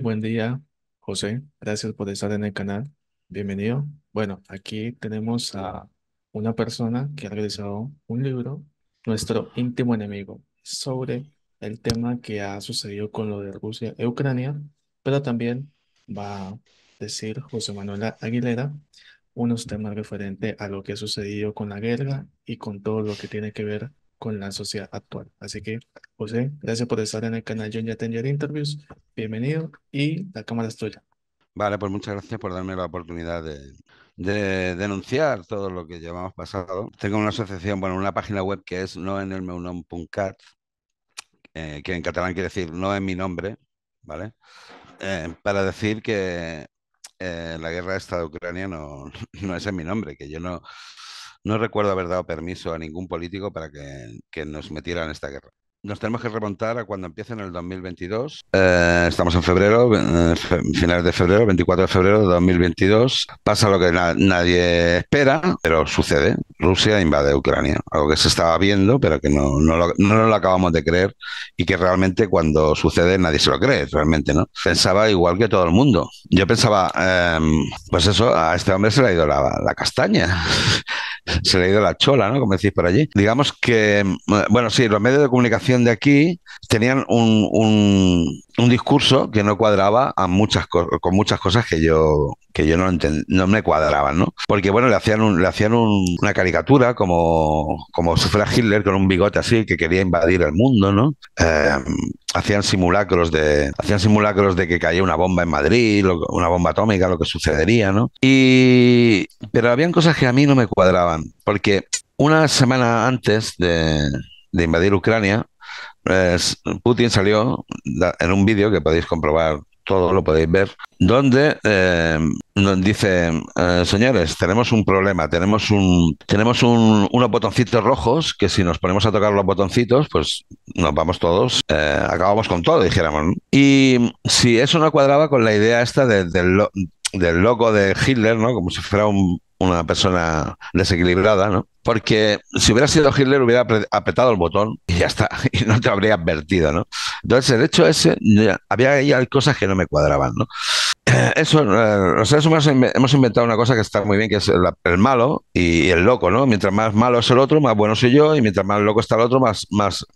buen día, José. Gracias por estar en el canal. Bienvenido. Bueno, aquí tenemos a una persona que ha realizado un libro, Nuestro íntimo enemigo, sobre el tema que ha sucedido con lo de Rusia e Ucrania, pero también va a decir José Manuel Aguilera unos temas referentes a lo que ha sucedido con la guerra y con todo lo que tiene que ver con la sociedad actual. Así que, José, gracias por estar en el canal John Yatenger Interviews. Bienvenido y la cámara es tuya. Vale, pues muchas gracias por darme la oportunidad de, denunciar todo lo que llevamos pasado. Tengo una asociación, bueno, una página web que es noenelmeunom.cat, eh, que en catalán quiere decir no en mi nombre, ¿vale? Eh, para decir que eh, la guerra esta de Ucrania no, no es en mi nombre, que yo no, no recuerdo haber dado permiso a ningún político para que, nos metiera en esta guerra. Nos tenemos que remontar a cuando empieza en el 2022. Eh, estamos en febrero, eh, finales de febrero, 24 de febrero de 2022. Pasa lo que nadie espera, pero sucede. Rusia invade Ucrania, algo que se estaba viendo, pero que no, lo, acabamos de creer y que realmente cuando sucede nadie se lo cree, realmente, ¿no? Pensaba igual que todo el mundo. Yo pensaba, em, pues eso, a este hombre se le ha ido la, la castaña se le ha ido la chola, ¿no? Como decís por allí. Digamos que, mm, bueno, sí, los medios de comunicación de aquí tenían un, discurso que no cuadraba a muchas con muchas cosas que yo que yo no, no me cuadraban, ¿no? Porque bueno, le hacían le hacían una caricatura como como sufra Hitler con un bigote así que quería invadir el mundo, ¿no? Em, hacían simulacros de hacían simulacros de que caía una bomba en Madrid, una bomba atómica, lo que sucedería, ¿no? Y pero habían cosas que a mí no me cuadraban porque una semana antes de, invadir Ucrania, pues, Putin salió en un vídeo que podéis comprobar todo lo podéis ver, donde eh, dice, eh, señores, tenemos un problema, tenemos un tenemos unos botoncitos rojos que si nos ponemos a tocar los botoncitos, pues nos vamos todos, eh, acabamos con todo, dijéramos. Y si eso no cuadraba con la idea esta del loco de Hitler, ¿no? Como si fuera un, una persona desequilibrada, ¿no? Porque si hubiera sido Hitler hubiera apretado el botón y ya está, y no te habría advertido, ¿no? Entonces, el hecho ese, había ahí cosas que no me cuadraban, ¿no? Eso, eh, los hemos inventado una cosa que está muy bien, que es el, malo y el loco, ¿no? Mientras más malo es el otro, más bueno soy yo, y mientras más loco está el otro, más, más,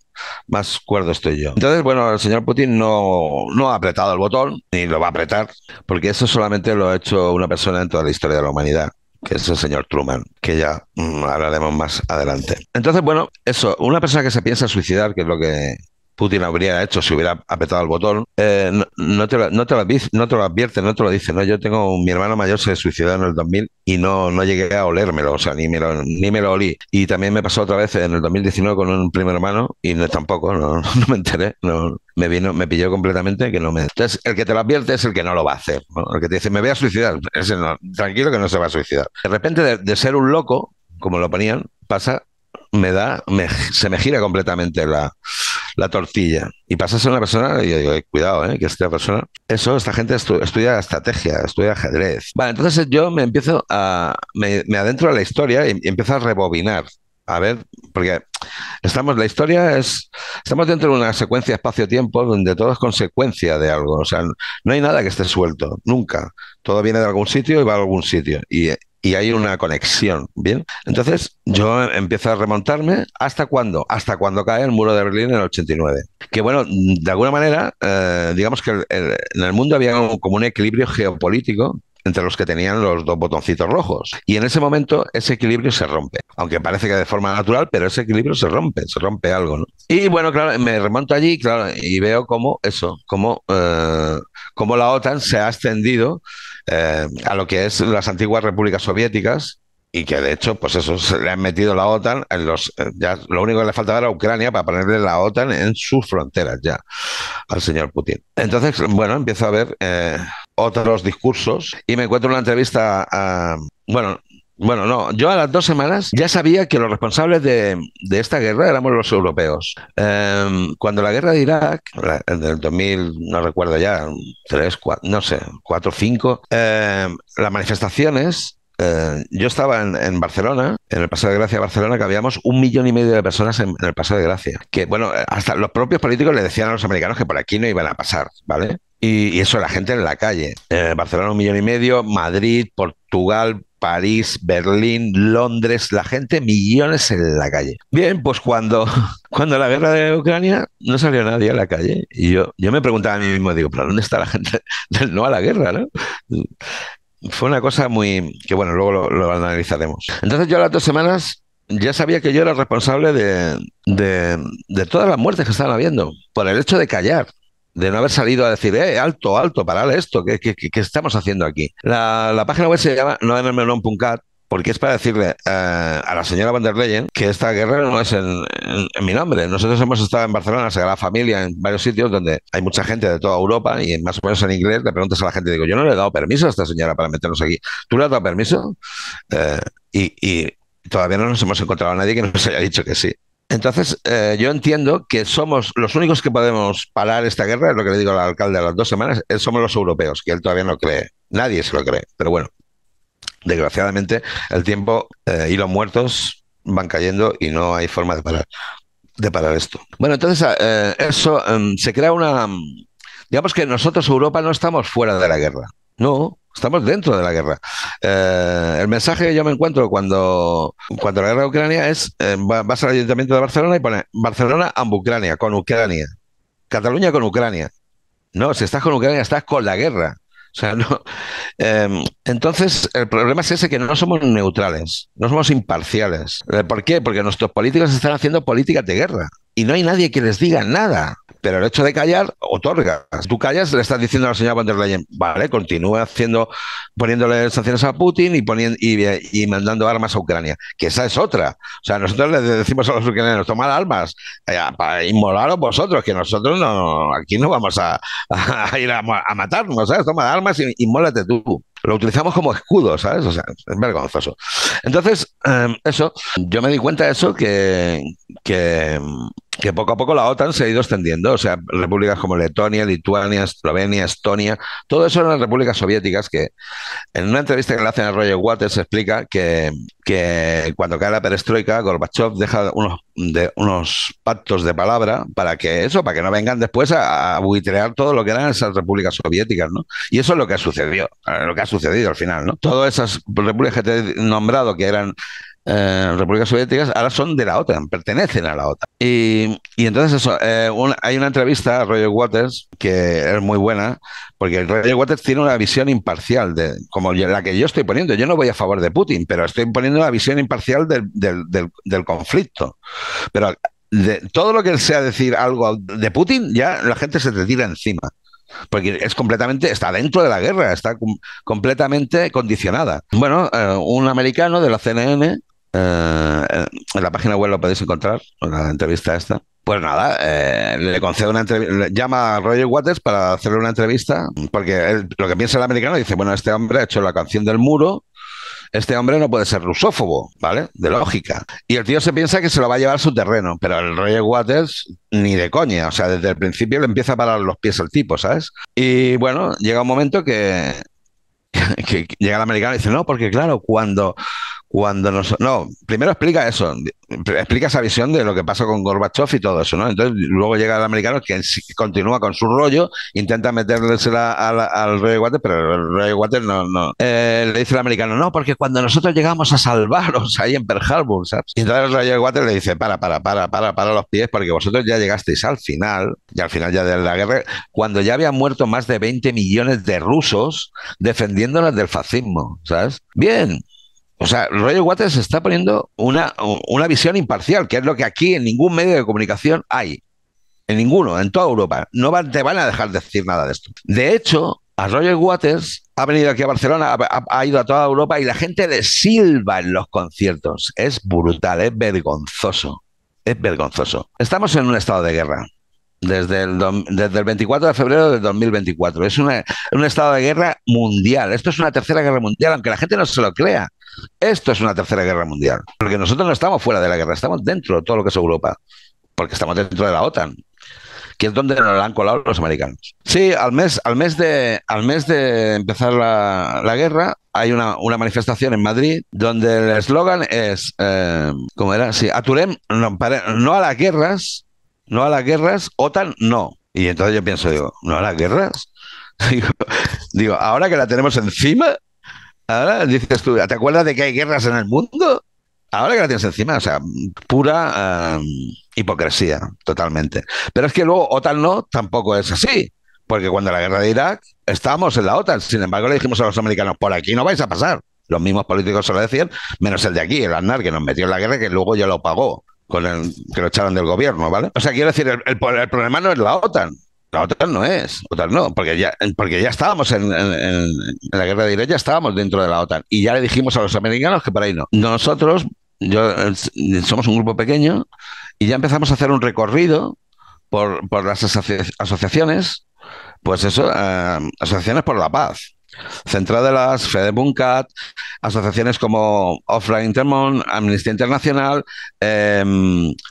más cuerdo estoy yo. Entonces, bueno, el señor Putin no, no ha apretado el botón, ni lo va a apretar, porque eso solamente lo ha hecho una persona en toda la historia de la humanidad que es el señor Truman, que ya mm, hablaremos más adelante. Entonces, bueno, eso, una persona que se piensa suicidar, que es lo que Putin habría hecho si hubiera apretado el botón, eh, no, te lo, advierte, no te lo dice. ¿no? Yo tengo, mi hermano mayor se suicidó en el 2000 y no, no llegué a olérmelo, o sea, ni me, lo, ni me lo olí. Y también me pasó otra vez en el 2019 con un primer hermano y no, tampoco, no, me enteré, no, me vino, me pilló completamente que no me. Entonces, el que te lo advierte es el que no lo va a hacer. El que te dice, me voy a suicidar, tranquilo que no se va a suicidar. De repente, de, ser un loco, como lo ponían, pasa, me da, se me gira completamente la la tortilla y pasas a una persona, y yo digo, eh, cuidado, eh, que esta persona, eso, esta gente estudia estrategia, estudia ajedrez. Vale, entonces yo me empiezo a, me, adentro a la historia y, y empiezo a rebobinar a ver, porque estamos, la historia es, estamos dentro de una secuencia espacio-tiempo donde todo es consecuencia de algo, o sea, no hay nada que esté suelto, nunca. Todo viene de algún sitio y va a algún sitio. Y, y hay una conexión. Bien, entonces yo empiezo a remontarme. ¿Hasta cuándo? Hasta cuando cae el muro de Berlín en el 89. Que bueno, de alguna manera, eh, digamos que en el mundo había como un equilibrio geopolítico entre los que tenían los dos botoncitos rojos. Y en ese momento ese equilibrio se rompe, aunque parece que de forma natural, pero ese equilibrio se rompe, se rompe algo. Y bueno, claro, me remonto allí claro, y veo cómo eso, cómo, eh, cómo la OTAN se ha extendido eh, a lo que es las antiguas repúblicas soviéticas y que de hecho, pues eso, se le han metido la OTAN en los, eh, ya lo único que le faltaba era Ucrania para ponerle la OTAN en sus fronteras ya al señor Putin. Entonces, bueno, empiezo a ver eh, otros discursos y me encuentro una entrevista a, bueno, bueno, no, yo a las dos semanas ya sabía que los responsables de, esta guerra éramos los europeos. Em, cuando la guerra de Irak, en el 2000, no recuerdo ya, tres, 4, no sé, 4, 5, em, las manifestaciones eh, yo estaba en, Barcelona, en el Paseo de Gracia de Barcelona, que habíamos un millón y medio de personas en, el Paseo de Gracia. Que bueno, hasta los propios políticos le decían a los americanos que por aquí no iban a pasar, ¿vale? Y, eso, la gente en la calle. Barcelona un millón y medio, Madrid, Portugal, París, Berlín, Londres, la gente, millones en la calle. Bien, pues cuando, cuando la guerra de Ucrania no salió nadie a la calle. Y yo, yo me preguntaba a mí mismo, digo, ¿pero dónde está la gente del no a la guerra? ¿no? Fue una cosa muy... que bueno, luego lo, analizaremos. Entonces yo a las dos semanas ya sabía que yo era responsable de, de todas las muertes que estaban habiendo, por el hecho de callar de no haber salido a decir, eh, alto, alto, parale esto, ¿qué, estamos haciendo aquí? La, página web se llama noenermelon.cat porque es para decirle eh, a la señora van der Leyen que esta guerra no es en, mi nombre. Nosotros hemos estado en Barcelona, se la Familia, en varios sitios donde hay mucha gente de toda Europa y más o menos en inglés le preguntas a la gente, digo, yo no le he dado permiso a esta señora para meternos aquí. ¿Tú le has dado permiso? Eh, y, y todavía no nos hemos encontrado a nadie que nos haya dicho que sí. Entonces, eh, yo entiendo que somos los únicos que podemos parar esta guerra, es lo que le digo al alcalde a las dos semanas, eh, somos los europeos, que él todavía no cree, nadie se lo cree, pero bueno, desgraciadamente el tiempo eh, y los muertos van cayendo y no hay forma de parar, de parar esto. Bueno, entonces eso em, se crea una... Digamos que nosotros, Europa, no estamos fuera de la guerra. No, Estamos dentro de la guerra. Eh, el mensaje que yo me encuentro cuando, cuando la guerra de Ucrania es, eh, vas al Ayuntamiento de Barcelona y pone Barcelona amb Ucrania, con Ucrania. Cataluña con Ucrania. No, si estás con Ucrania, estás con la guerra. O sea, no. Em, entonces, el problema es ese que no somos neutrales, no somos imparciales. Eh, ¿Por qué? Porque nuestros políticos están haciendo políticas de guerra y no hay nadie que les diga nada pero el hecho de callar otorga. tú callas, le estás diciendo a la señora von der Leyen, vale, continúa haciendo, poniéndole sanciones a Putin y, poniendo, y, mandando armas a Ucrania, que esa es otra. O sea, nosotros le decimos a los ucranianos, tomar armas, eh, para inmolaros vosotros, que nosotros no, aquí no vamos a, ir a, matarnos, ¿sabes? Toma armas y inmólate tú lo utilizamos como escudo, ¿sabes? O sea, es vergonzoso. Entonces, em, eso, yo me di cuenta de eso, que, que que poco a poco la OTAN se ha ido extendiendo. O sea, repúblicas como Letonia, Lituania, Eslovenia, Estonia, todo eso eran repúblicas soviéticas que en una entrevista que le hacen a Roger Waters explica que, que cuando cae la perestroika, Gorbachev deja unos, de, unos pactos de palabra para que eso, para que no vengan después a, buitrear todo lo que eran esas repúblicas soviéticas, ¿no? Y eso es lo que ha sucedido, eh, lo que ha sucedido al final, ¿no? Todas esas repúblicas que te he nombrado que eran eh, repúblicas soviéticas, ahora son de la OTAN, pertenecen a la OTAN. Y, entonces eso, eh, hay una entrevista a Roger Waters que es muy buena, porque Roger Waters tiene una visión imparcial, de, como la que yo estoy poniendo. Yo no voy a favor de Putin, pero estoy poniendo la visión imparcial del, del, conflicto. Pero de, todo lo que sea decir algo de Putin, ya la gente se te tira encima porque es completamente, está dentro de la guerra, está completamente condicionada. Bueno, eh, un americano de la CNN eh, en la página web lo podéis encontrar, la entrevista esta. Pues nada, eh, le concede una entrevista, llama a Roger Waters para hacerle una entrevista, porque lo que piensa el americano dice, bueno, este hombre ha hecho la canción del muro, este hombre no puede ser rusófobo, ¿vale? De lógica. Y el tío se piensa que se lo va a llevar a su terreno, pero el Roger Waters ni de coña, o sea, desde el principio le empieza a parar los pies al tipo, ¿sabes? Y bueno, llega un momento que, que, que llega el americano y dice, no, porque claro, cuando cuando nos, no, primero explica eso, explica esa visión de lo que pasó con Gorbachev y todo eso, ¿no? Entonces luego llega el americano que continúa con su rollo, intenta metérsela al, al rey Water, pero el rey Water no, no. Eh, le dice el americano, no, porque cuando nosotros llegamos a salvaros ahí en Pearl Harbor, ¿sabes? Y entonces el rey Water le dice, para, para, para, para, para los pies, porque vosotros ya llegasteis al final, y al final ya de la guerra, cuando ya habían muerto más de 20 millones de rusos defendiéndolas del fascismo, ¿sabes? Bien, o sea, Roger Waters está poniendo una, una visión imparcial, que es lo que aquí en ningún medio de comunicación hay. En ninguno, en toda Europa. No te van a dejar decir nada de esto. De hecho, a Roger Waters ha venido aquí a Barcelona, ha, ido a toda Europa y la gente le silba en los conciertos. Es brutal, es vergonzoso. Es vergonzoso. Estamos en un estado de guerra. Desde el, desde el 24 de febrero de 2024. Es un estado de guerra mundial. Esto es una tercera guerra mundial, aunque la gente no se lo crea. Esto es una tercera guerra mundial, porque nosotros no estamos fuera de la guerra, estamos dentro de todo lo que es Europa, porque estamos dentro de la OTAN, que es donde nos la han colado los americanos. Sí, al mes, al mes, de, al mes de empezar la, guerra hay una, manifestación en Madrid donde el eslogan es, eh, ¿cómo era? Sí, Aturem, no, a las guerras, no a las guerras, OTAN no. Y entonces yo pienso, digo, ¿no a las guerras? digo, ahora que la tenemos encima, Ahora dices tú, ¿te acuerdas de que hay guerras en el mundo? Ahora que la tienes encima, o sea, pura em, hipocresía, totalmente. Pero es que luego OTAN no tampoco es así, porque cuando la guerra de Irak estábamos en la OTAN, sin embargo le dijimos a los americanos, por aquí no vais a pasar. Los mismos políticos se lo decían, menos el de aquí, el Aznar, que nos metió en la guerra, que luego ya lo pagó, con el que lo echaron del gobierno, ¿vale? O sea, quiero decir, el problema no es la OTAN, la OTAN no es, OTAN no, porque ya, porque ya estábamos en, la guerra de ya estábamos dentro de la OTAN y ya le dijimos a los americanos que para ahí no. Nosotros, yo, eh, somos un grupo pequeño y ya empezamos a hacer un recorrido por, las asociaciones, pues eso, eh, asociaciones por la paz. Central de las, Fede Bunkat, asociaciones como Offline Intermont, Amnistía Internacional, eh,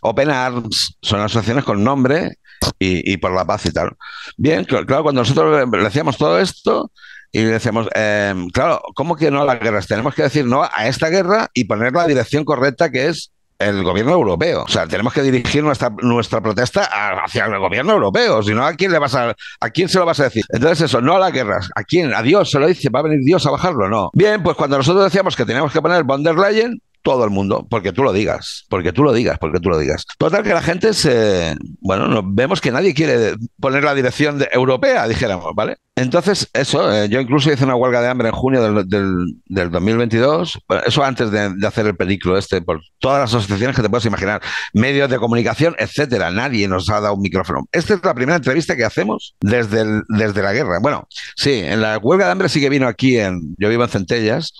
Open Arms, son asociaciones con nombre y, por la paz y tal. Bien, claro, cuando nosotros le hacíamos todo esto, y decíamos, em, claro, ¿cómo que no a las guerras? Tenemos que decir no a esta guerra y poner la dirección correcta que es el gobierno europeo. O sea, tenemos que dirigir nuestra, protesta hacia el gobierno europeo. Si no, ¿a quién le vas a, a quién se lo vas a decir? Entonces, eso, no a las guerras. ¿A quién? ¿A Dios se lo dice? ¿Va a venir Dios a bajarlo? No. Bien, pues cuando nosotros decíamos que teníamos que poner von der Leyen, todo el mundo, porque tú lo digas, porque tú lo digas, porque tú lo digas. Total que la gente se, bueno, vemos que nadie quiere poner la dirección europea, dijéramos, ¿vale? Entonces, eso, eh, yo incluso hice una huelga de hambre en junio del, 2022, eso antes de, hacer el periclo este, por todas las asociaciones que te puedas imaginar, medios de comunicación, etcétera, nadie nos ha dado un micrófono. Esta es la primera entrevista que hacemos desde, el, desde la guerra. Bueno, sí, en la huelga de hambre sí que vino aquí, en, yo vivo en Centellas,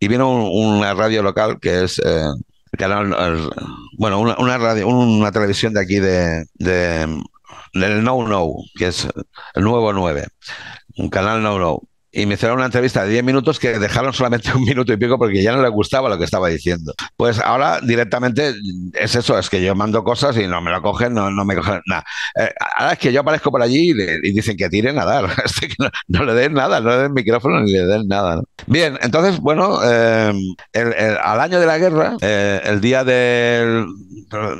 y vino una radio local que es eh, canal, eh, bueno, una, una, radio, una televisión de aquí de, de del No No, que es el nuevo 9, un canal No No y me hicieron una entrevista de 10 minutos que dejaron solamente un minuto y pico porque ya no le gustaba lo que estaba diciendo. Pues ahora directamente es eso, es que yo mando cosas y no me lo cogen, no, me cogen nada. Eh, ahora es que yo aparezco por allí y, dicen que tiren a dar, no, le den nada, no le den micrófono ni le den nada. Bien, entonces, bueno, eh, al año de la guerra, eh, el día del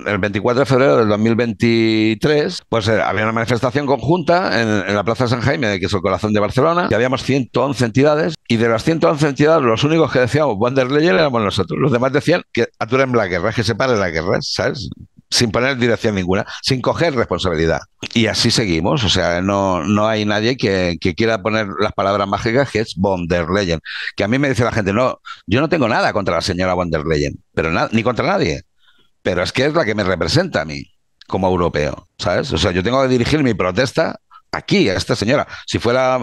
el 24 de febrero del 2023, pues había una manifestación conjunta en, la Plaza San Jaime, que es el corazón de Barcelona, y habíamos 100 111 entidades y de las 111 entidades los únicos que decíamos Leyen éramos nosotros. Los demás decían que aturen la guerra, que se pare la guerra, ¿sabes? sin poner dirección ninguna, sin coger responsabilidad. Y así seguimos, o sea, no, no hay nadie que, que, quiera poner las palabras mágicas que es von der Leyen. Que a mí me dice la gente, no, yo no tengo nada contra la señora von der Leyen, pero nada ni contra nadie. Pero es que es la que me representa a mí como europeo, ¿sabes? O sea, yo tengo que dirigir mi protesta aquí, a esta señora. Si fuera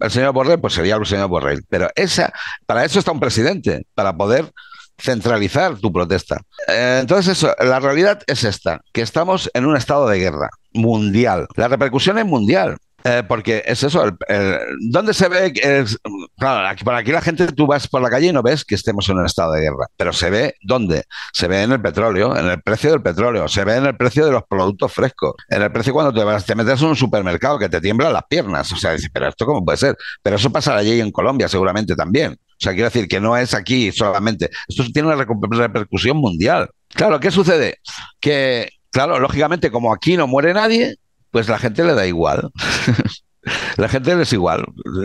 el señor Borrell, pues sería el señor Borrell. Pero esa, para eso está un presidente, para poder centralizar tu protesta. Eh, entonces, la realidad es esta, que estamos en un estado de guerra mundial. La repercusión es mundial. Eh, porque es eso, el, ¿dónde se ve? Es, claro, aquí, por aquí la gente, tú vas por la calle y no ves que estemos en un estado de guerra, pero se ve dónde? Se ve en el petróleo, en el precio del petróleo, se ve en el precio de los productos frescos, en el precio cuando te, vas, te metes en un supermercado que te tiemblan las piernas, o sea, dices, pero esto cómo puede ser, pero eso pasa allí en Colombia seguramente también. O sea, quiero decir que no es aquí solamente. Esto tiene una repercusión mundial. Claro, ¿qué sucede? Que, claro, lógicamente, como aquí no muere nadie, pues la gente le da igual. La gente les igual,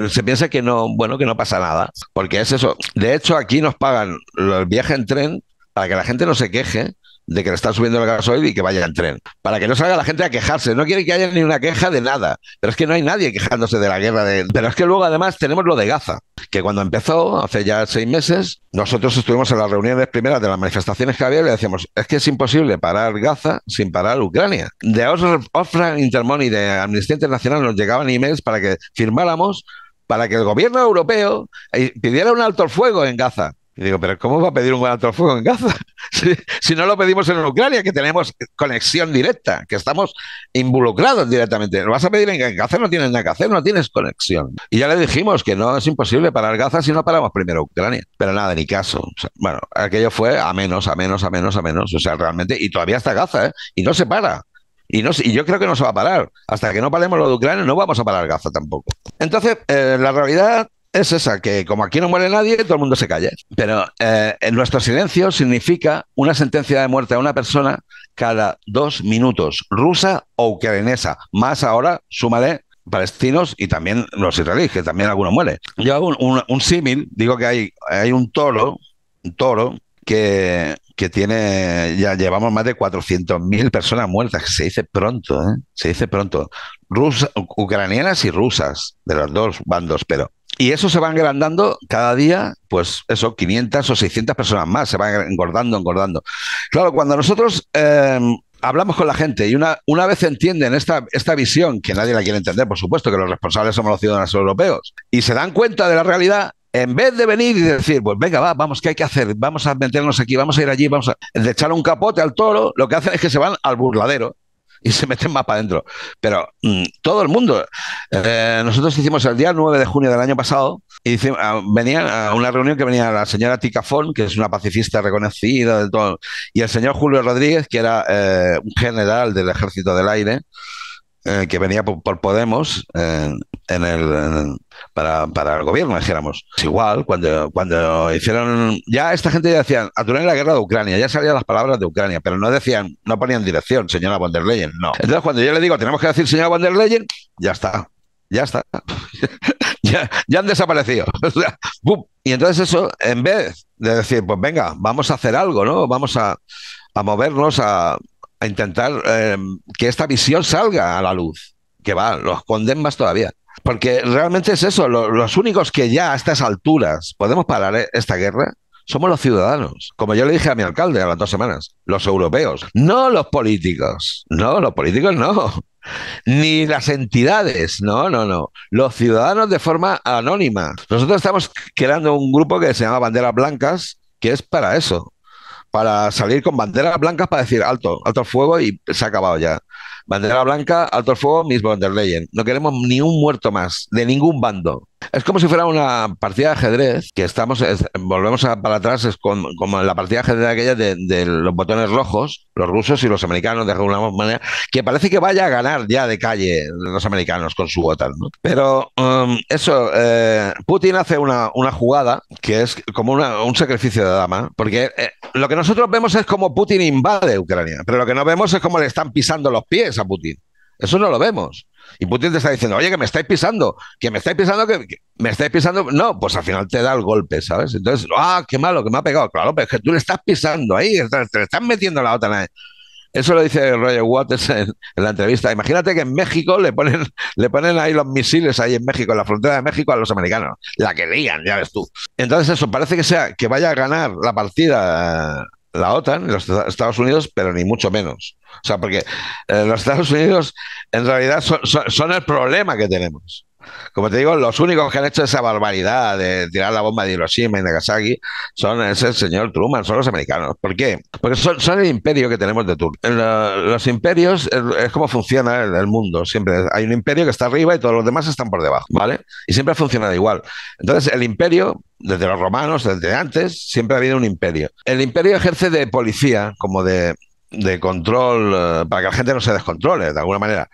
se piensa que no, bueno, que no pasa nada, porque es eso. De hecho, aquí nos pagan el viaje en tren para que la gente no se queje de que le están subiendo el gasoil y que vaya en tren. Para que no salga la gente a quejarse. No quiere que haya ni una queja de nada. Pero es que no hay nadie quejándose de la guerra. De... Pero es que luego además tenemos lo de Gaza, que cuando empezó, hace ya seis meses, nosotros estuvimos en las reuniones primeras de las manifestaciones que había y le decíamos, es que es imposible parar Gaza sin parar Ucrania. De Ofra Intermón y de Amnistía Internacional nos llegaban emails para que firmáramos para que el gobierno europeo eh, pidiera un alto fuego en Gaza. Y digo, pero ¿cómo va a pedir un alto fuego en Gaza? Si, no lo pedimos en Ucrania, que tenemos conexión directa, que estamos involucrados directamente. Lo vas a pedir en, Gaza, no tienes nada que hacer, no tienes conexión. Y ya le dijimos que no es imposible parar Gaza si no paramos primero Ucrania. Pero nada, ni caso. bueno, aquello fue a menos, a menos, a menos, a menos. O sea, realmente, y todavía está Gaza, ¿eh? Y no se para. Y, no, y yo creo que no se va a parar. Hasta que no paremos lo de Ucrania, no vamos a parar Gaza tampoco. Entonces, eh, la realidad es esa, que como aquí no muere nadie, todo el mundo se calla. Pero eh, nuestro silencio significa una sentencia de muerte a una persona cada dos minutos, rusa o ucraniana. Más ahora, de palestinos y también los israelíes, que también alguno muere. Yo hago un, símil, digo que hay, hay un toro, toro que, que, tiene, ya llevamos más de 400.000 personas muertas, que se dice pronto, ¿eh? se dice pronto, ucranianas y rusas, de los dos bandos, pero y eso se va engrandando cada día, pues eso, 500 o 600 personas más, se van engordando, engordando. Claro, cuando nosotros em, hablamos con la gente y una, una vez entienden esta, esta visión, que nadie la quiere entender, por supuesto, que los responsables somos los ciudadanos europeos, y se dan cuenta de la realidad, en vez de venir y decir, pues venga, va, vamos, ¿qué hay que hacer? Vamos a meternos aquí, vamos a ir allí, vamos a... echar un capote al toro, lo que hacen es que se van al burladero y se meten más para adentro. Pero mm, todo el mundo. Eh, nosotros hicimos el día 9 de junio del año pasado y a, ah, venían a una reunión que venía la señora Ticafón, que es una pacifista reconocida, de todo, y el señor Julio Rodríguez, que era eh, un general del Ejército del Aire. Eh, que venía por, Podemos eh, en el, para, el gobierno, dijéramos. Es igual, cuando, cuando hicieron. Ya esta gente ya decían, en la guerra de Ucrania, ya salían las palabras de Ucrania, pero no decían, no ponían dirección, señora von der Leyen, no. Entonces, cuando yo le digo, tenemos que decir señora von der Leyen, ya está, ya está. ya, han desaparecido. y entonces, eso, en vez de decir, pues venga, vamos a hacer algo, ¿no? Vamos a movernos, a a intentar em, que esta visión salga a la luz, que va, los condenas más todavía. Porque realmente es eso, los únicos que ya a estas alturas podemos parar eh, esta guerra somos los ciudadanos. Como yo le dije a mi alcalde a las dos semanas, los europeos, no los políticos, no, los políticos no, ni las entidades, no, no, no, los ciudadanos de forma anónima. Nosotros estamos creando un grupo que se llama Banderas Blancas, que es para eso, para salir con banderas blancas para decir alto, alto fuego y se ha acabado ya. Bandera blanca, alto fuego, Miss von Leyen. No queremos ni un muerto más, de ningún bando. Es como si fuera una partida de ajedrez, que estamos, volvemos para atrás, es como, la partida de ajedrez aquella de, los botones rojos, los rusos y los americanos, de alguna manera, que parece que vaya a ganar ya de calle los americanos con su botón Pero um, eso, eh, Putin hace una, jugada que es como un sacrificio de dama, porque eh, lo que nosotros vemos es como Putin invade Ucrania, pero lo que no vemos es como le están pisando los pies a Putin. Eso no lo vemos. Y Putin te está diciendo, oye, que me estáis pisando, que me estáis pisando, que, me estáis pisando. No, pues al final te da el golpe, ¿sabes? Entonces, ah, qué malo, que me ha pegado. Claro, pero es que tú le estás pisando ahí, te le estás metiendo la otra. Eso lo dice Roger Waters en, la entrevista. Imagínate que en México le ponen, le ponen ahí los misiles ahí en México, en la frontera de México a los americanos. La que ya ves tú. Entonces eso, parece que sea que vaya a ganar la partida la OTAN, los Estados Unidos, pero ni mucho menos. O sea, porque eh, los Estados Unidos en realidad son el problema que tenemos como te digo, los únicos que han hecho esa barbaridad de tirar la bomba de Hiroshima y Nagasaki son ese señor Truman, son los americanos. ¿Por qué? Porque son, el imperio que tenemos de Turquía. Los imperios es como funciona el, el, mundo. Siempre hay un imperio que está arriba y todos los demás están por debajo, ¿vale? Y siempre ha funcionado igual. Entonces, el imperio, desde los romanos, desde antes, siempre ha habido un imperio. El imperio ejerce de policía, como de, de control, eh, para que la gente no se descontrole de alguna manera.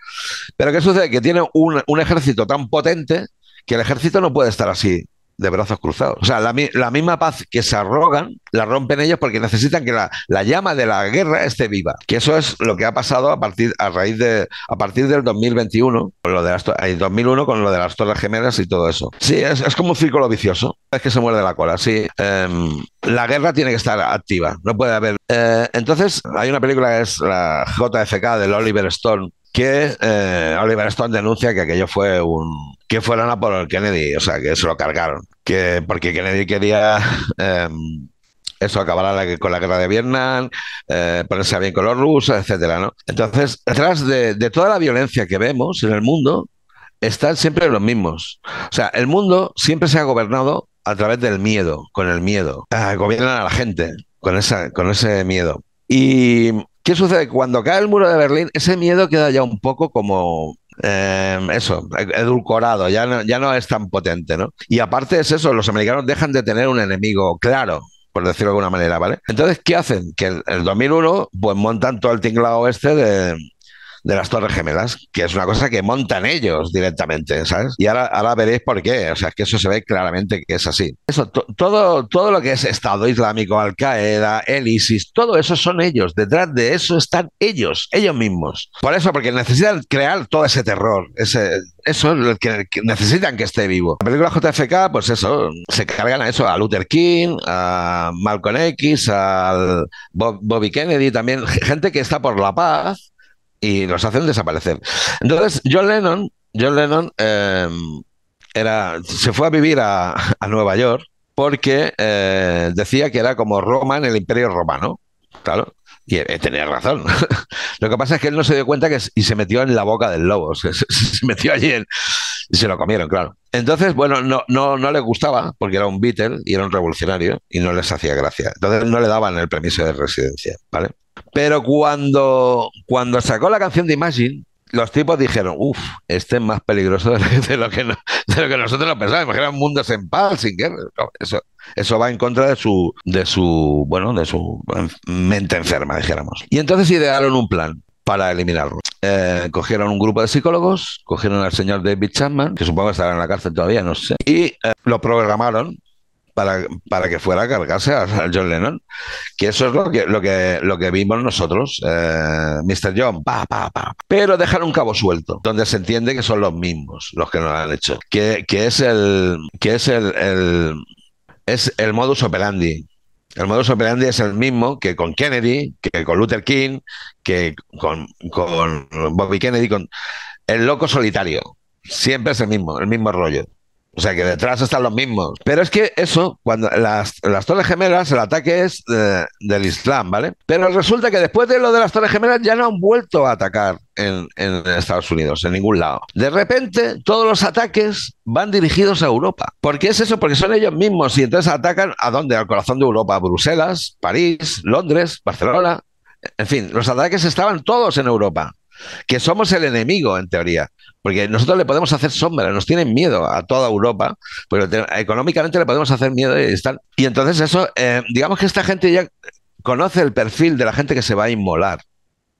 Pero ¿qué sucede? Que tiene un, un ejército tan potente que el ejército no puede estar así de brazos cruzados. O sea, la, misma paz que se arrogan, la rompen ellos porque necesitan que la, llama de la guerra esté viva. Que eso es lo que ha pasado a partir a raíz de a partir del 2021, con lo de las, 2001 con lo de las Torres Gemelas y todo eso. Sí, es, como un círculo vicioso. Es que se muerde la cola, sí. Em, la guerra tiene que estar activa, no puede haber. Eh, entonces, hay una película que es la JFK del Oliver Stone, que eh, Oliver Stone denuncia que aquello fue un, que fueron a por Kennedy, o sea, que se lo cargaron. Que, porque Kennedy quería em, eso, acabar con la guerra de Vietnam, eh, ponerse bien con los rusos, etcétera, ¿no? Entonces, detrás de, toda la violencia que vemos en el mundo, están siempre los mismos. O sea, el mundo siempre se ha gobernado a través del miedo, con el miedo. Ah, gobiernan a la gente con, esa, con ese miedo. ¿Y qué sucede? Cuando cae el muro de Berlín, ese miedo queda ya un poco como Em, eso, edulcorado, ya no, ya no es tan potente, ¿no? Y aparte es eso, los americanos dejan de tener un enemigo claro, por decirlo de alguna manera, ¿vale? Entonces, ¿qué hacen? Que en el, el 2001, pues montan todo el tinglado este de, de las Torres Gemelas, que es una cosa que montan ellos directamente, ¿sabes? Y ahora, veréis por qué, o sea, es que eso se ve claramente que es así. Eso, todo, todo lo que es Estado Islámico, Al-Qaeda, el ISIS, todo eso son ellos, detrás de eso están ellos, ellos mismos. Por eso, porque necesitan crear todo ese terror, ese, eso es lo que, necesitan que esté vivo. La película JFK, pues eso, se cargan a eso, a Luther King, a Malcolm X, a Bobby Kennedy, también gente que está por la paz, y los hacen desaparecer. Entonces, John Lennon, em, era, se fue a vivir a, Nueva York porque eh, decía que era como Roma en el imperio romano. Claro, y eh, tenía razón. Lo que pasa es que él no se dio cuenta que y se metió en la boca del lobo, se metió allí en, y se lo comieron, claro. Entonces, bueno, no, no, no le gustaba porque era un Beatle y era un revolucionario y no les hacía gracia. Entonces no le daban el permiso de residencia, ¿vale? Pero cuando, cuando sacó la canción de Imagine, los tipos dijeron, uff, este es más peligroso de lo que, que nosotros lo pensábamos. Imagina mundos en paz, sin guerra. eso, eso va en contra de su, de su, bueno, de su mente enferma, dijéramos. Y entonces idearon un plan para eliminarlo. Eh, cogieron un grupo de psicólogos, cogieron al señor David Chapman, que supongo que estará en la cárcel todavía, no sé, y eh, lo programaron para, para, que fuera a cargarse a, John Lennon. Que eso es lo que, lo que, lo que vimos nosotros, eh, Mr. John, pa, pa, pa. Pero dejaron un cabo suelto, donde se entiende que son los mismos los que nos han hecho. Que, es el. Que es es el modus operandi el modus operandi es el mismo que con Kennedy, que con Luther King, que con, con Bobby Kennedy, con el loco solitario. Siempre es el mismo, el mismo rollo. O sea que detrás están los mismos. Pero es que eso, cuando las, Torres Gemelas, el ataque es eh, del Islam, ¿vale? Pero resulta que después de lo de las Torres Gemelas ya no han vuelto a atacar en, en, Estados Unidos, en ningún lado. De repente, todos los ataques van dirigidos a Europa. ¿Por qué es eso? Porque son ellos mismos y entonces atacan a dónde? Al corazón de Europa, Bruselas, París, Londres, Barcelona. En fin, los ataques estaban todos en Europa que somos el enemigo en teoría, porque nosotros le podemos hacer sombra, nos tienen miedo a toda Europa, pero económicamente le podemos hacer miedo y están. Y entonces eso, eh, digamos que esta gente ya conoce el perfil de la gente que se va a inmolar.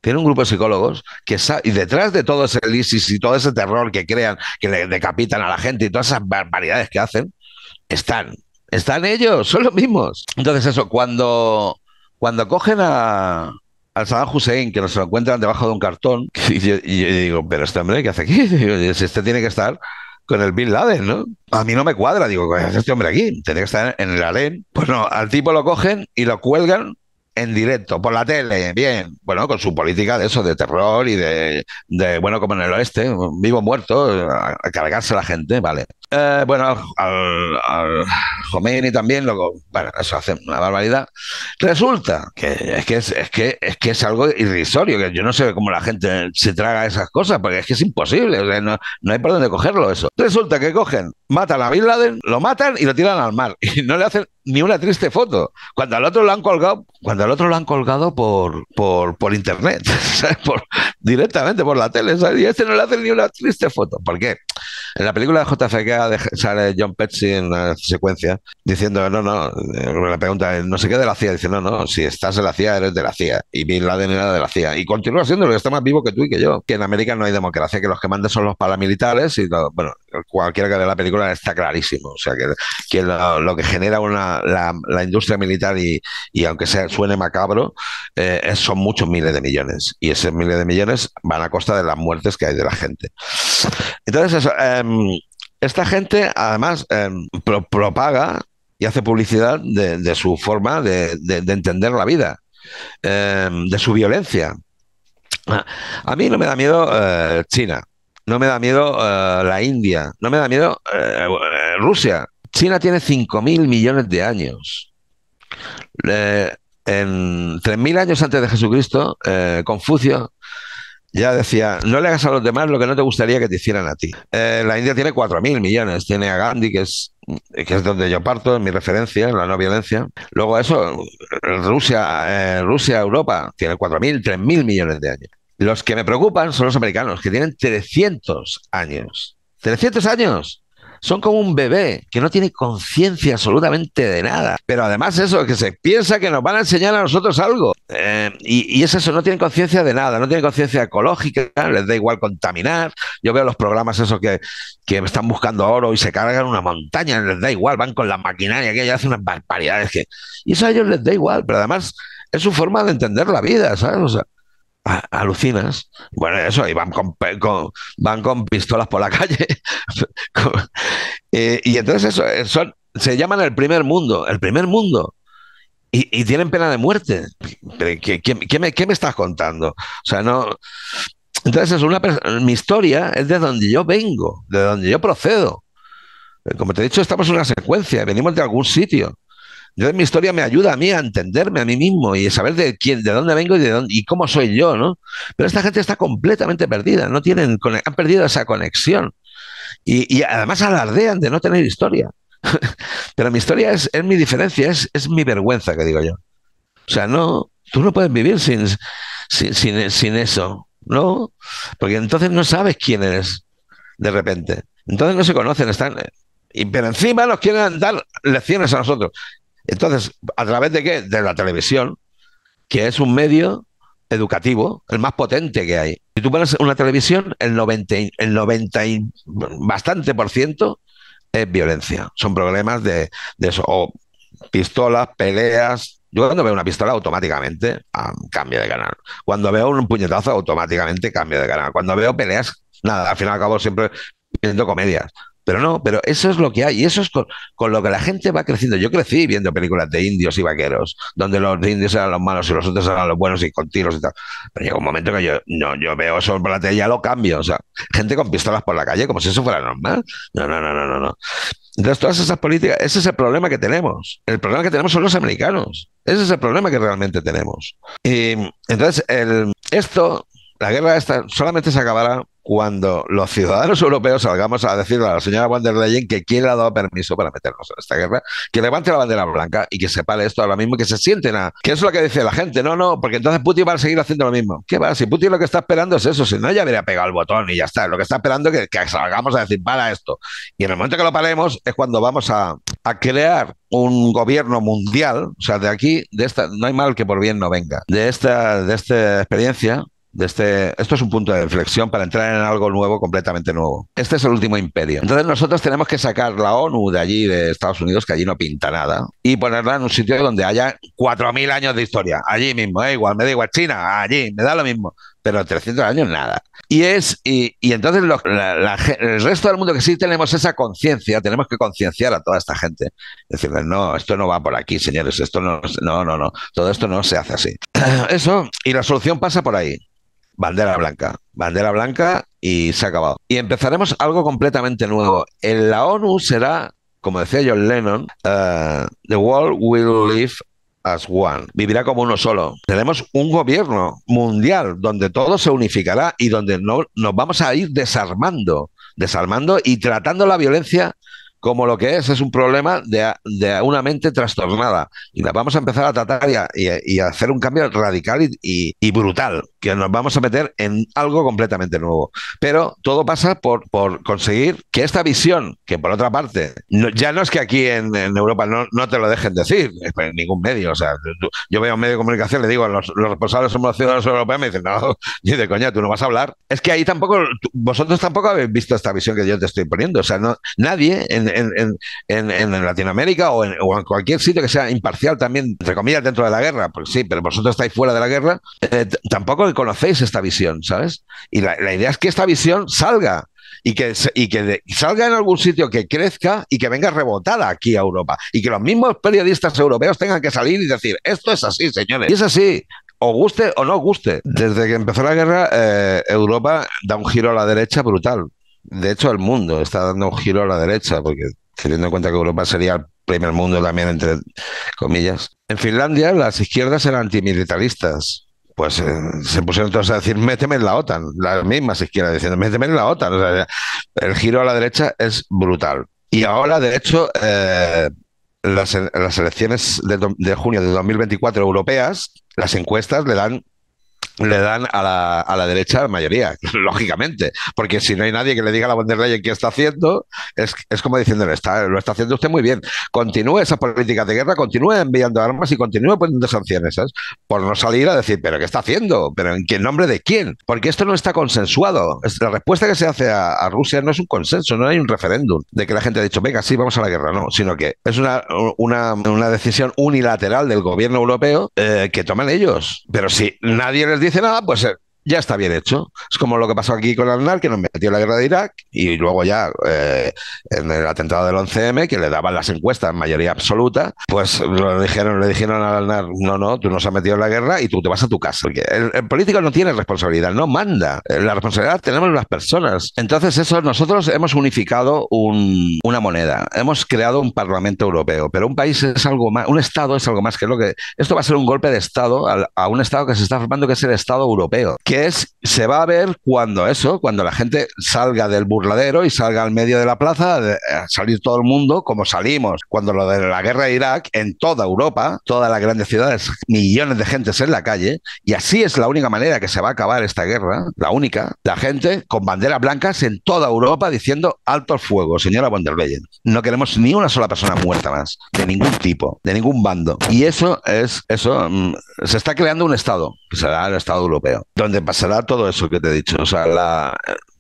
Tiene un grupo de psicólogos que y detrás de todo ese ISIS y todo ese terror que crean, que le decapitan a la gente y todas esas barbaridades que hacen, están. Están ellos, son los mismos. Entonces eso, cuando, cuando cogen a, al Saddam Hussein, que nos lo encuentran debajo de un cartón. Y yo, digo, pero este hombre, ¿qué hace aquí? Digo, este tiene que estar con el Bin Laden, ¿no? A mí no me cuadra, digo, ¿qué hace este hombre aquí? Tiene que estar en el Alén. Pues no, al tipo lo cogen y lo cuelgan en directo, por la tele, bien, bueno, con su política de eso, de terror y de, bueno, como en el oeste, vivo o muerto, a cargarse la gente, vale. Eh, bueno, al, al, también, luego bueno, eso hace una barbaridad. Resulta que es que es, que, es que es algo irrisorio, que yo no sé cómo la gente se traga esas cosas, porque es que es imposible, no, hay por dónde cogerlo eso. Resulta que cogen, matan a Bin Laden, lo matan y lo tiran al mar, y no le hacen ni una triste foto. Cuando al otro lo han colgado, cuando al otro lo han colgado por, por, por internet, directamente por la tele, y a este no le hacen ni una triste foto. ¿Por qué? En la película de JFK sale John Petsy en la secuencia diciendo, no, no, la pregunta, no sé qué de la CIA, dice, no, no, si estás de la CIA eres de la CIA y Bin Laden era de la CIA y continúa siendo que está más vivo que tú y que yo, que en América no hay democracia, que los que mandan son los paramilitares y bueno, cualquiera que vea la película está clarísimo, o sea, que, lo, que genera una, la, industria militar y, aunque sea, suene macabro, eh, son muchos miles de millones y esos miles de millones van a costa de las muertes que hay de la gente. Entonces, eso, em, esta gente además em, propaga y hace publicidad de, su forma de, entender la vida, em, de su violencia. Ah, a mí no me da miedo eh, China, no me da miedo eh, la India, no me da miedo eh, Rusia. China tiene 5.000 millones de años. en 3.000 años antes de Jesucristo, Confucio ya decía, no le hagas a los demás lo que no te gustaría que te hicieran a ti. Eh, la India tiene 4.000 millones, tiene a Gandhi, que es, que es donde yo parto, en mi referencia, la no violencia. Luego eso, Rusia, eh, Rusia Europa, tiene 4.000, 3.000 millones de años. Los que me preocupan son los americanos, que tienen 300 años. 300 años son como un bebé que no tiene conciencia absolutamente de nada. Pero además eso, que se piensa que nos van a enseñar a nosotros algo. Eh, y, es eso, no tienen conciencia de nada, no tienen conciencia ecológica, les da igual contaminar. Yo veo los programas esos que, están buscando oro y se cargan una montaña, les da igual, van con la maquinaria que hacen unas barbaridades que... Y eso a ellos les da igual, pero además es su forma de entender la vida, ¿sabes? alucinas. Bueno, eso, y van con, van con pistolas por la calle. Eh, y entonces eso, eh, se llaman el primer mundo, el primer mundo. Y, tienen pena de muerte. ¿Qué, qué, me, estás contando? O sea, no. Entonces, es una mi historia es de donde yo vengo, de donde yo procedo. Eh, como te he dicho, estamos en una secuencia, venimos de algún sitio. Entonces mi historia me ayuda a mí a entenderme a mí mismo y saber de quién, de dónde vengo y de dónde, y cómo soy yo, ¿no? Pero esta gente está completamente perdida, no tienen, han perdido esa conexión. Y, además alardean de no tener historia. Pero mi historia es, mi diferencia, es, mi vergüenza, que digo yo. O sea, no, tú no puedes vivir sin, sin, sin, eso, ¿no? Porque entonces no sabes quién eres de repente. Entonces no se conocen, están, y pero encima nos quieren dar lecciones a nosotros. Entonces, ¿a través de qué? De la televisión, que es un medio educativo, el más potente que hay. Si tú pones una televisión, el 90, el y bastante por ciento es violencia. Son problemas de, eso. O pistolas, peleas. Yo cuando veo una pistola automáticamente cambio de canal. Cuando veo un puñetazo automáticamente cambio de canal. Cuando veo peleas, nada, al final acabo siempre viendo comedias. Pero no, pero eso es lo que hay y eso es con, con, lo que la gente va creciendo. Yo crecí viendo películas de indios y vaqueros, donde los indios eran los malos y los otros eran los buenos y con tiros y tal. Pero llega un momento que yo, no, yo veo eso por la tele y ya lo cambio. O sea, gente con pistolas por la calle como si eso fuera normal. No, no, no, no, no. Entonces, todas esas políticas, ese es el problema que tenemos. El problema que tenemos son los americanos. Ese es el problema que realmente tenemos. Y entonces, el, esto, la guerra esta, solamente se acabará cuando los ciudadanos europeos salgamos a decirle a la señora von Leyen que quién le ha dado permiso para meternos en esta guerra, que levante la bandera blanca y que se pare esto ahora mismo, que se sienten a... Que eso es lo que dice la gente, no, no, porque entonces Putin va a seguir haciendo lo mismo. ¿Qué va? Si Putin lo que está esperando es eso, si no, ya habría pegado el botón y ya está. Lo que está esperando es que, salgamos a decir, para esto. Y en el momento que lo paremos es cuando vamos a, a crear un gobierno mundial, o sea, de aquí, de esta, no hay mal que por bien no venga, de esta, de esta experiencia, este, esto es un punto de reflexión para entrar en algo nuevo, completamente nuevo. Este es el último imperio. Entonces nosotros tenemos que sacar la ONU de allí, de Estados Unidos, que allí no pinta nada, y ponerla en un sitio donde haya 4.000 años de historia. Allí mismo, ¿eh? igual, me da igual China, allí, me da lo mismo. Pero 300 años, nada. Y es y, entonces el resto del mundo que sí tenemos esa conciencia, tenemos que concienciar a toda esta gente. Decirles, no, esto no va por aquí, señores, esto no, no, no, no, todo esto no se hace así. Eso, y la solución pasa por ahí bandera blanca, bandera blanca y se ha acabado. Y empezaremos algo completamente nuevo. En la ONU será, como decía John Lennon, eh, The World Will Live as One. Vivirá como uno solo. Tenemos un gobierno mundial donde todo se unificará y donde no, nos vamos a ir desarmando, desarmando y tratando la violencia como lo que es, es un problema de, una mente trastornada. Y la vamos a empezar a tratar y a, hacer un cambio radical y, brutal que nos vamos a meter en algo completamente nuevo. Pero todo pasa por, por conseguir que esta visión, que por otra parte, ya no es que aquí en, Europa no, te lo dejen decir, en ningún medio. O sea, yo veo un medio de comunicación, le digo, a los responsables somos los ciudadanos europeos, me dicen, no, yo de coña, tú no vas a hablar. Es que ahí tampoco, vosotros tampoco habéis visto esta visión que yo te estoy poniendo. O sea, nadie en, en, Latinoamérica o, en, cualquier sitio que sea imparcial también, entre comillas, dentro de la guerra, Pues sí, pero vosotros estáis fuera de la guerra, eh, tampoco conocéis esta visión, ¿sabes? Y la, idea es que esta visión salga y que, salga en algún sitio que crezca y que venga rebotada aquí a Europa y que los mismos periodistas europeos tengan que salir y decir, esto es así, señores. Y es así, o guste o no guste. Desde que empezó la guerra, eh, Europa da un giro a la derecha brutal. De hecho, el mundo está dando un giro a la derecha, porque teniendo en cuenta que Europa sería el primer mundo también, entre comillas. En Finlandia, las izquierdas eran antimilitaristas pues eh, se pusieron todos a decir, méteme en la OTAN, las mismas izquierdas diciendo, méteme en la OTAN. el giro a la derecha es brutal. Y ahora, de hecho, eh, las, las, elecciones de, de junio de 2024 europeas, las encuestas le dan le dan a la, a la derecha la mayoría, lógicamente, porque si no hay nadie que le diga a la von der qué está haciendo, es, es como diciéndole, está, lo está haciendo usted muy bien, continúe esas políticas de guerra, continúe enviando armas y continúe poniendo sanciones, Por no salir a decir, pero ¿qué está haciendo? ¿Pero en qué nombre de quién? Porque esto no está consensuado. La respuesta que se hace a, Rusia no es un consenso, no hay un referéndum de que la gente ha dicho, venga, sí, vamos a la guerra, no, sino que es una, una, una decisión unilateral del gobierno europeo eh, que toman ellos. Pero si nadie les dice nada, pues eh, ya está bien hecho. Es como lo que pasó aquí con Al-Nar, que nos metió en la guerra de Irak y luego ya eh, en el atentado del 11M, que le daban las encuestas en mayoría absoluta, pues lo dijeron, le dijeron a Alnar no, no, tú nos has metido en la guerra y tú te vas a tu casa. Porque el, político no tiene responsabilidad, no manda. Eh, la responsabilidad tenemos las personas. Entonces eso, nosotros hemos unificado una moneda, hemos creado un Parlamento Europeo, pero un país es algo más, un Estado es algo más que lo que... Esto va a ser un golpe de Estado a, a un Estado que se está formando, que es el Estado Europeo es, se va a ver cuando eso, cuando la gente salga del burladero y salga al medio de la plaza, salir todo el mundo como salimos. Cuando lo de la guerra de Irak, en toda Europa, todas las grandes ciudades, millones de gentes en la calle, y así es la única manera que se va a acabar esta guerra, la única, la gente con banderas blancas en toda Europa diciendo alto fuego, señora von der Leyen. No queremos ni una sola persona muerta más, de ningún tipo, de ningún bando. Y eso es, eso, mm, se está creando un Estado, que será el Estado europeo, donde pasará todo eso que te he dicho. O sea,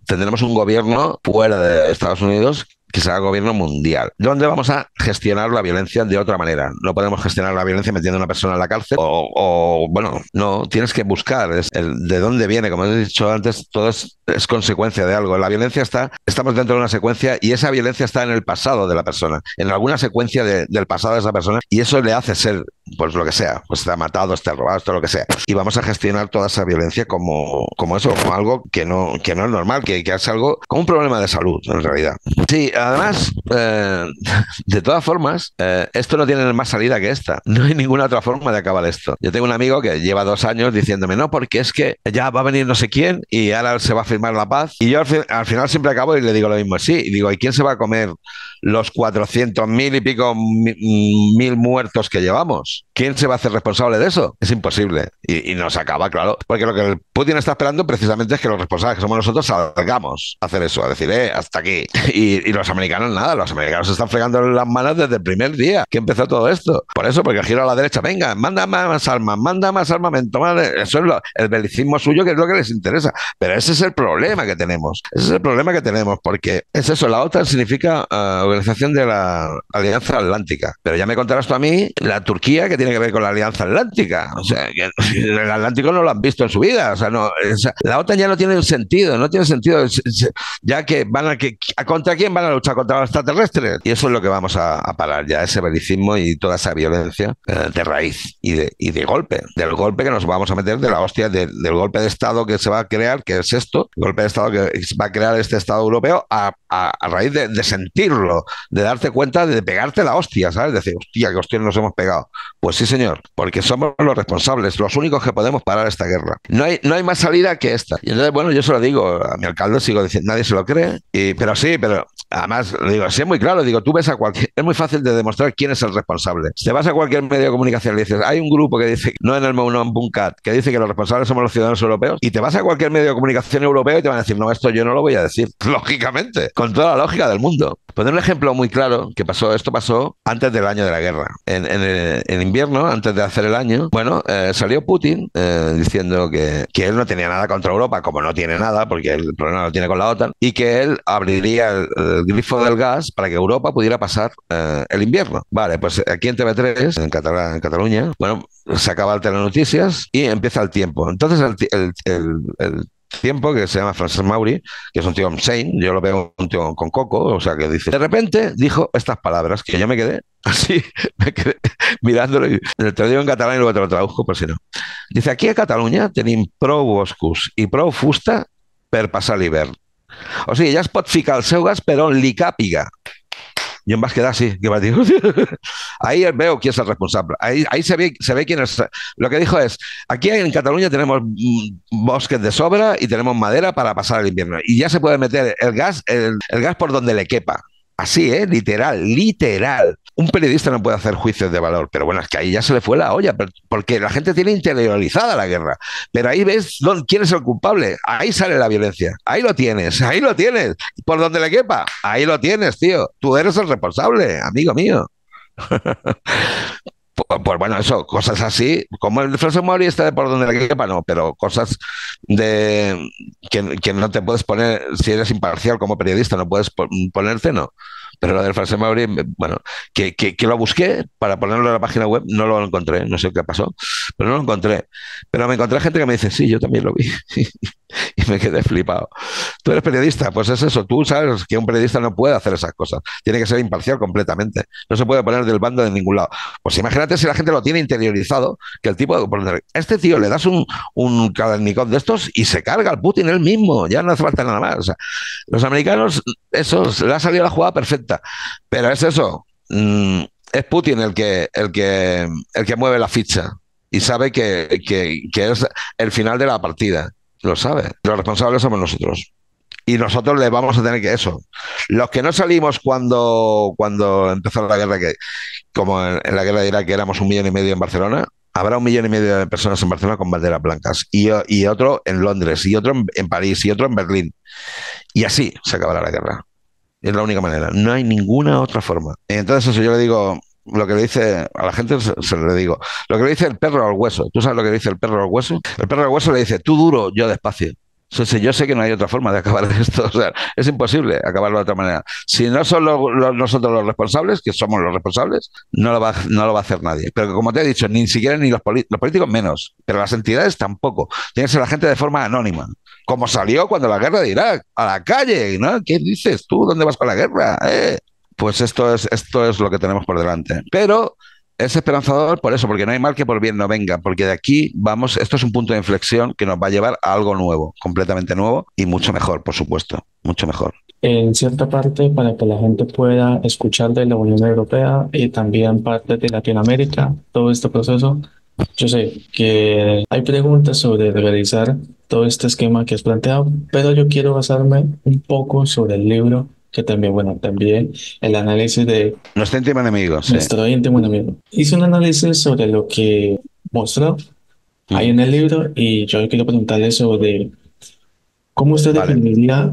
tendremos un gobierno fuera de Estados Unidos que será gobierno mundial, ¿Dónde vamos a gestionar la violencia de otra manera. No podemos gestionar la violencia metiendo a una persona en la cárcel o, bueno, no, tienes que buscar de dónde viene. Como he dicho antes, todo es, consecuencia de algo. La violencia está, estamos dentro de una secuencia y esa violencia está en el pasado de la persona, en alguna secuencia del pasado de esa persona y eso le hace ser pues lo que sea, pues está matado, está robado, está lo que sea. Y vamos a gestionar toda esa violencia como, como eso, como algo que no, que no es normal, que, que es algo como un problema de salud, en realidad. Sí, además, eh, de todas formas, eh, esto no tiene más salida que esta. No hay ninguna otra forma de acabar esto. Yo tengo un amigo que lleva dos años diciéndome, no, porque es que ya va a venir no sé quién y ahora se va a firmar la paz. Y yo al, final siempre acabo y le digo lo mismo, sí, y digo, ¿y quién se va a comer? los 400 mil y pico mm, mil muertos que llevamos. ¿Quién se va a hacer responsable de eso? Es imposible. Y, nos acaba, claro. Porque lo que Putin está esperando precisamente es que los responsables que somos nosotros salgamos a hacer eso, a decir, eh, hasta aquí. Y, los americanos nada, los americanos están fregando las manos desde el primer día que empezó todo esto. Por eso, porque el giro a la derecha, venga, manda más armas, manda más armamento, eso es el belicismo suyo que es lo que les interesa. Pero ese es el problema que tenemos. Ese es el problema que tenemos, porque es eso, la OTAN significa... Eh, realización de la Alianza Atlántica. Pero ya me contarás tú a mí la Turquía que tiene que ver con la Alianza Atlántica. O sea, que el Atlántico no lo han visto en su vida. O sea, no, la OTAN ya no tiene sentido, no tiene sentido. Ya que van a que contra quién van a luchar contra los extraterrestres. Y eso es lo que vamos a, parar ya, ese vericismo y toda esa violencia eh, de raíz y de, y de golpe, del golpe que nos vamos a meter, de la hostia, del golpe de Estado que se va a crear, que es esto, golpe de Estado que va a crear este Estado europeo a, raíz de sentirlo de darte cuenta, de pegarte la hostia, ¿sabes? De decir, hostia, que hostia nos hemos pegado. Pues sí, señor, porque somos los responsables, los únicos que podemos parar esta guerra. No hay, no hay más salida que esta. Y entonces, bueno, yo se lo digo a mi alcalde, sigo diciendo, nadie se lo cree, y, pero sí, pero además, lo digo, sí es muy claro, digo, tú ves a cualquier, es muy fácil de demostrar quién es el responsable. te vas a cualquier medio de comunicación y dices, hay un grupo que dice, no en el Mounon Bunkat, que dice que los responsables somos los ciudadanos europeos, y te vas a cualquier medio de comunicación europeo y te van a decir, no, esto yo no lo voy a decir, lógicamente, con toda la lógica del mundo. Pues ejemplo muy claro que pasó, esto pasó antes del año de la guerra. En, en, el, eh, invierno, antes de hacer el año, bueno, eh, salió Putin eh, diciendo que, que, él no tenía nada contra Europa, como no tiene nada, porque el problema lo tiene con la OTAN, y que él abriría el, grifo del gas para que Europa pudiera pasar el invierno. Vale, pues aquí en TV3, en, en Cataluña, bueno, se acaba el telenoticias y empieza el tiempo. Entonces el tiempo, que se llama Francesc Mauri, que es un tío insane, yo lo veo un tío con coco, o sea, que dice, de repente dijo estas palabras, que yo me quedé así, me quedé mirándolo, y te lo digo en catalán y luego te lo traduzco, por si no. Dice, aquí en Cataluña tenim pro boscus y pro fusta per passar l'hivern. O sea, ja es pot ficar el seu gas li y en sí así. Que ahí veo quién es el responsable. Ahí, se, ve, se ve quién es. Lo que dijo es, aquí en Cataluña tenemos mm, bosques de sobra y tenemos madera para pasar el invierno. Y ya se puede meter el gas, el gas por donde le quepa. Así, ¿eh? Literal, literal un periodista no puede hacer juicios de valor, pero bueno, es que ahí ya se le fue la olla, porque la gente tiene interiorizada la guerra. Pero ahí ves quién es el culpable, ahí sale la violencia, ahí lo tienes, ahí lo tienes, por donde le quepa, ahí lo tienes, tío. Tú eres el responsable, amigo mío. Pues, pues, bueno, eso, cosas así, como el frase Mori está de por donde le quepa, no, pero cosas de que, que no te puedes poner, si eres imparcial como periodista, no puedes ponerte, no. Pero lo del Mauri, bueno, que, que, lo busqué para ponerlo en la página web, no lo encontré, no sé qué pasó, pero no lo encontré. Pero me encontré gente que me dice, sí, yo también lo vi. y me quedé flipado. Tú eres periodista, pues es eso, tú sabes que un periodista no puede hacer esas cosas, tiene que ser imparcial completamente, no se puede poner del bando de ningún lado. Pues imagínate si la gente lo tiene interiorizado, que el tipo de... Este tío le das un, un cadernicón de estos y se carga al Putin él mismo, ya no hace falta nada más. los americanos, eso, le ha salido la jugada perfecta, pero es eso. Mm, es Putin el que, el que, el que mueve la ficha y sabe que, que es el final de la partida lo sabe. Los responsables somos nosotros. Y nosotros le vamos a tener que eso. Los que no salimos cuando, cuando empezó la guerra, que, como en, la guerra de Irak, que éramos un millón y medio en Barcelona, habrá un millón y medio de personas en Barcelona con banderas blancas, y, otro en Londres, y otro en, París, y otro en Berlín. Y así se acabará la guerra. Es la única manera. No hay ninguna otra forma. Entonces, eso yo le digo, lo que le dice a la gente, se, lo digo, lo que le dice el perro al hueso. ¿Tú sabes lo que dice el perro al hueso? El perro al hueso le dice, tú duro, yo despacio. O sea, yo sé que no hay otra forma de acabar esto. O sea, es imposible acabarlo de otra manera. Si no son nosotros los responsables, que somos los responsables, no lo, va, no lo va a hacer nadie. Pero como te he dicho, ni siquiera ni los, políticos menos, pero las entidades tampoco. Tiene que ser la gente de forma anónima. Como salió cuando la guerra de Irak, a la calle, ¿no? ¿Qué dices tú? ¿Dónde vas con la guerra? Eh? pues esto es, esto es lo que tenemos por delante. Pero es esperanzador por eso, porque no hay mal que por bien no venga, porque de aquí vamos, esto es un punto de inflexión que nos va a llevar a algo nuevo, completamente nuevo y mucho mejor, por supuesto, mucho mejor. En cierta parte, para que la gente pueda escuchar de la Unión Europea y también parte de Latinoamérica, todo este proceso, yo sé que hay preguntas sobre realizar todo este esquema que has planteado, pero yo quiero basarme un poco sobre el libro que también, bueno, también el análisis de... Nuestro íntimo enemigo. Nuestro íntimo enemigo. Hice un análisis sobre lo que mostró mm. ahí en el libro y yo quiero preguntarle sobre cómo usted definiría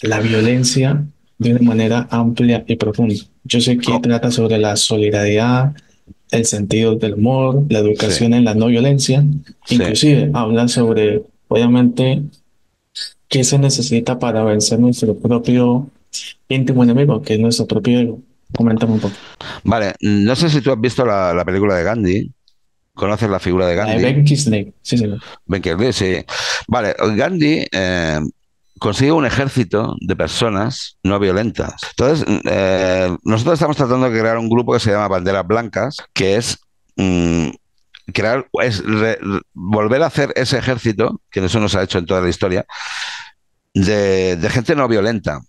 la violencia de una manera amplia y profunda. Yo sé que trata sobre la solidaridad, el sentido del humor, la educación en la no violencia, inclusive habla sobre, obviamente, qué se necesita para vencer nuestro propio íntimo enemigo, que es nuestro propio un poco. Vale, mm, no sé si tú has visto la, película de Gandhi. ¿Conoces la figura de Gandhi? Ben Kisley, sí, sí. Ben Kisley, sí. Vale, Gandhi eh, consigue un ejército de personas no violentas. Entonces, mm, eh, nosotros estamos tratando de crear un grupo que se llama Banderas Blancas, que es mm, crear, es volver a hacer ese ejército, que eso nos ha hecho en toda la historia, de gente no violenta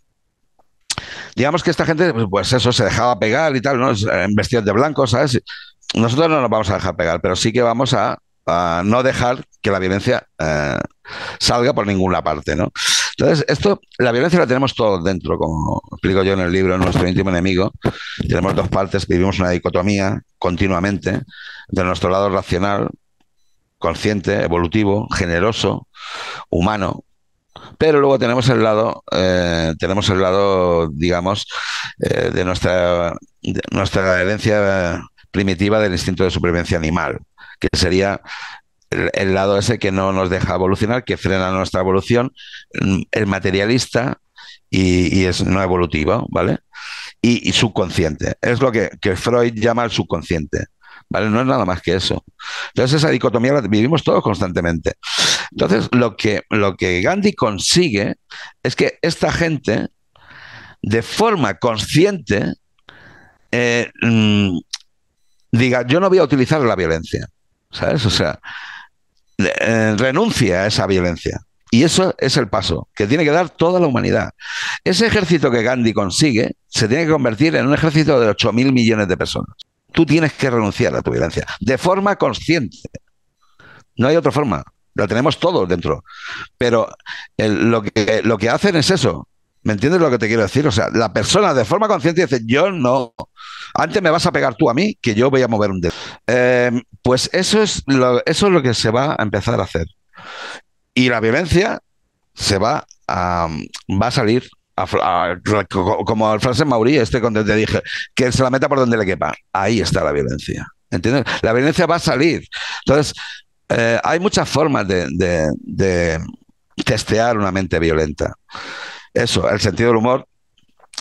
digamos que esta gente, pues eso, se dejaba pegar y tal, ¿no? Eh, en Vestidos de blanco, ¿sabes? Nosotros no nos vamos a dejar pegar, pero sí que vamos a, no dejar que la violencia eh, salga por ninguna parte, ¿no? Entonces, esto, la violencia la tenemos todos dentro, como explico yo en el libro, nuestro íntimo enemigo. Tenemos dos partes, vivimos una dicotomía continuamente, de nuestro lado racional, consciente, evolutivo, generoso, humano, pero luego tenemos el lado, eh, tenemos el lado, digamos, eh, de nuestra, herencia primitiva del instinto de supervivencia animal, que sería el, lado ese que no nos deja evolucionar, que frena nuestra evolución, mm, el materialista y, es no evolutivo, ¿vale? Y, subconsciente. Es lo que Freud llama el subconsciente. No es nada más que eso. Entonces esa dicotomía la vivimos todos constantemente. Entonces lo que, lo que Gandhi consigue es que esta gente, de forma consciente, eh, mm, diga, yo no voy a utilizar la violencia, ¿sabes? O sea, eh, renuncia a esa violencia. Y eso es el paso que tiene que dar toda la humanidad. Ese ejército que Gandhi consigue se tiene que convertir en un ejército de 8.000 millones de personas tú tienes que renunciar a tu violencia de forma consciente. No hay otra forma. Lo tenemos todos dentro. Pero lo, que, lo que hacen es eso. ¿Me entiendes lo que te quiero decir? O sea, la persona de forma consciente dice, yo no. Antes me vas a pegar tú a mí que yo voy a mover un dedo. Eh, pues eso es, lo, eso es lo que se va a empezar a hacer. Y la violencia se va a, va a salir como al frase Maurí, este cuando te dije, que se la meta por donde le quepa. Ahí está la violencia. ¿Entiendes? La violencia va a salir. Entonces, eh, hay muchas formas de, testear una mente violenta. Eso, el sentido del humor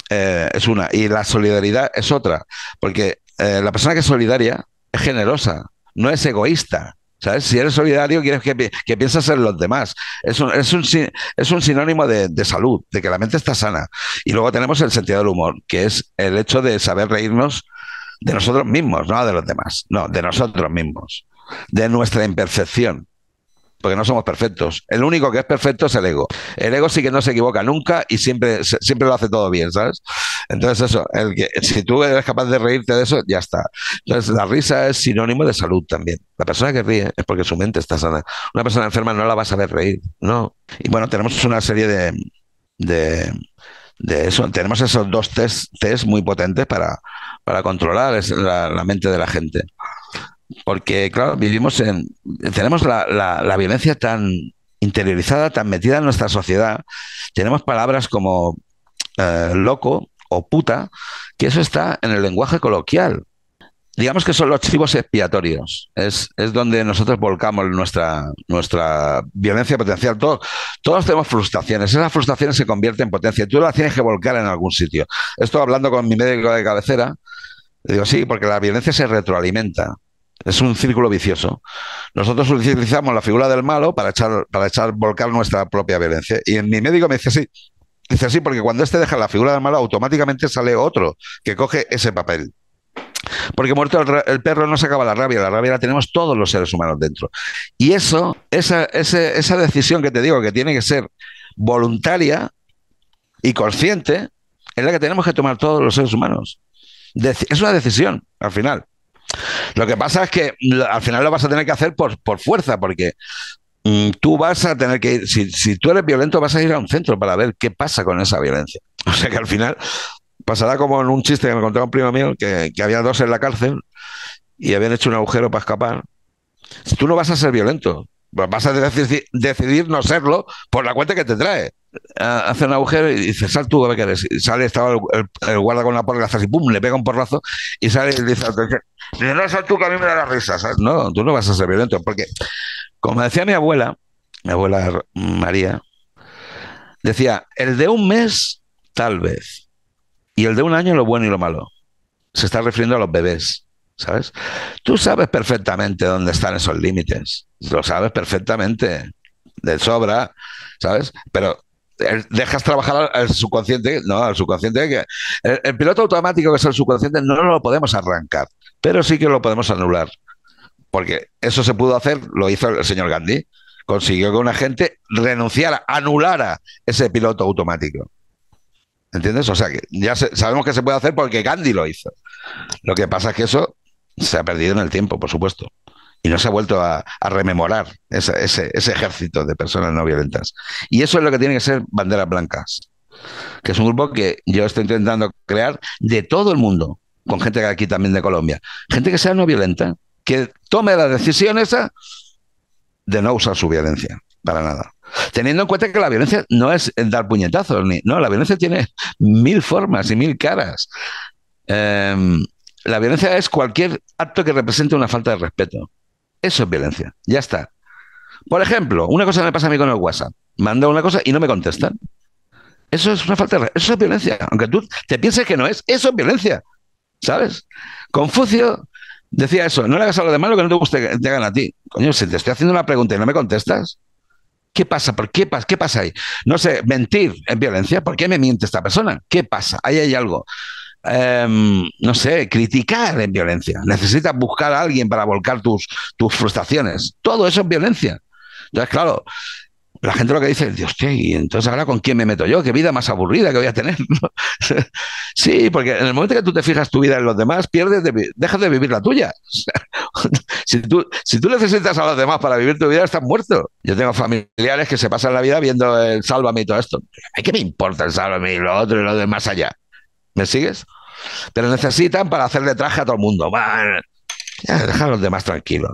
eh, es una. Y la solidaridad es otra. Porque eh, la persona que es solidaria es generosa, no es egoísta. Si eres solidario, quieres que, que pienses en los demás. Es un, es un, sinónimo de, salud, de que la mente está sana. Y luego tenemos el sentido del humor, que es el hecho de saber reírnos de nosotros mismos, no de los demás, no, de nosotros mismos, de nuestra imperfección porque no somos perfectos. El único que es perfecto es el ego. El ego sí que no se equivoca nunca y siempre, siempre lo hace todo bien, ¿sabes? Entonces eso, el si tú eres capaz de reírte de eso, ya está. Entonces la risa es sinónimo de salud también. La persona que ríe es porque su mente está sana. Una persona enferma no la va a saber reír, no. Y bueno, tenemos una serie de, de eso. Tenemos esos dos test, muy potentes para, para controlar la, mente de la gente. Porque, claro, vivimos en. Tenemos la, violencia tan interiorizada, tan metida en nuestra sociedad. Tenemos palabras como eh, loco o puta, que eso está en el lenguaje coloquial. Digamos que son los chivos expiatorios. Es, donde nosotros volcamos nuestra, violencia potencial. Todos, todos tenemos frustraciones. Esas frustraciones se convierten en potencia. Tú las tienes que volcar en algún sitio. Esto hablando con mi médico de cabecera. Digo, sí, porque la violencia se retroalimenta. Es un círculo vicioso. Nosotros utilizamos la figura del malo para echar, para echar, volcar nuestra propia violencia. Y mi médico me dice así. Dice sí, porque cuando este deja la figura del malo, automáticamente sale otro que coge ese papel. Porque muerto el, perro no se acaba la rabia, la rabia la tenemos todos los seres humanos dentro. Y eso, esa, esa decisión que te digo, que tiene que ser voluntaria y consciente, es la que tenemos que tomar todos los seres humanos. Es una decisión, al final. Lo que pasa es que al final lo vas a tener que hacer por, por fuerza, porque mm, tú vas a tener que si, tú eres violento, vas a ir a un centro para ver qué pasa con esa violencia. O sea que al final pasará como en un chiste que me contaba un primo mío, que, había dos en la cárcel y habían hecho un agujero para escapar. Tú no vas a ser violento, vas a decidir no serlo por la cuenta que te trae. Hace un agujero y dice, sal tú qué eres. sale, estaba el, guarda con la porra y le pega un porrazo y sale y dice, no, sos tú que a mí me risa. ¿sabes? No, tú no vas a ser violento. Porque, como decía mi abuela, mi abuela María, decía, el de un mes, tal vez. Y el de un año, lo bueno y lo malo. Se está refiriendo a los bebés. ¿Sabes? Tú sabes perfectamente dónde están esos límites. Lo sabes perfectamente. De sobra, ¿sabes? Pero eh, dejas trabajar al subconsciente, no, al subconsciente el, piloto automático que es el subconsciente no lo podemos arrancar, pero sí que lo podemos anular. Porque eso se pudo hacer, lo hizo el señor Gandhi, consiguió que una gente renunciara, anulara ese piloto automático. ¿Entiendes? O sea, que ya sabemos que se puede hacer porque Gandhi lo hizo. Lo que pasa es que eso se ha perdido en el tiempo, por supuesto y no se ha vuelto a, rememorar ese, ejército de personas no violentas. Y eso es lo que tiene que ser Banderas Blancas, que es un grupo que yo estoy intentando crear de todo el mundo, con gente que aquí también de Colombia, gente que sea no violenta, que tome la decisión esa de no usar su violencia, para nada. Teniendo en cuenta que la violencia no es dar puñetazos, ni, no, la violencia tiene mil formas y mil caras. Em, la violencia es cualquier acto que represente una falta de respeto eso es violencia. Ya está. Por ejemplo, una cosa me pasa a mí con el WhatsApp. Manda una cosa y no me contestan. Eso es una falta de... Eso es violencia. Aunque tú te pienses que no es, eso es violencia. ¿Sabes? Confucio decía eso. No le hagas algo de malo que no te guste que te hagan a ti. Coño, si te estoy haciendo una pregunta y no me contestas, ¿Qué pasa? ¿Por qué, pasa? ¿Qué pasa ahí? No sé, mentir es violencia. ¿Por qué me miente esta persona? ¿Qué pasa? Ahí hay algo. Em, no sé, criticar en violencia. Necesitas buscar a alguien para volcar tus, tus frustraciones. Todo eso es violencia. Entonces, claro, la gente lo que dice es, Dios, ¿Y entonces ahora con quién me meto yo? ¿Qué vida más aburrida que voy a tener? sí, porque en el momento que tú te fijas tu vida en los demás, pierdes de, dejas de vivir la tuya. si, tú, si tú necesitas a los demás para vivir tu vida, estás muerto. Yo tengo familiares que se pasan la vida viendo el Sálvame y todo esto. ¿Qué me importa el Sálvame y lo otro y lo demás allá? ¿Me sigues? Te necesitan para hacerle traje a todo el mundo. Ya, deja a los demás tranquilos.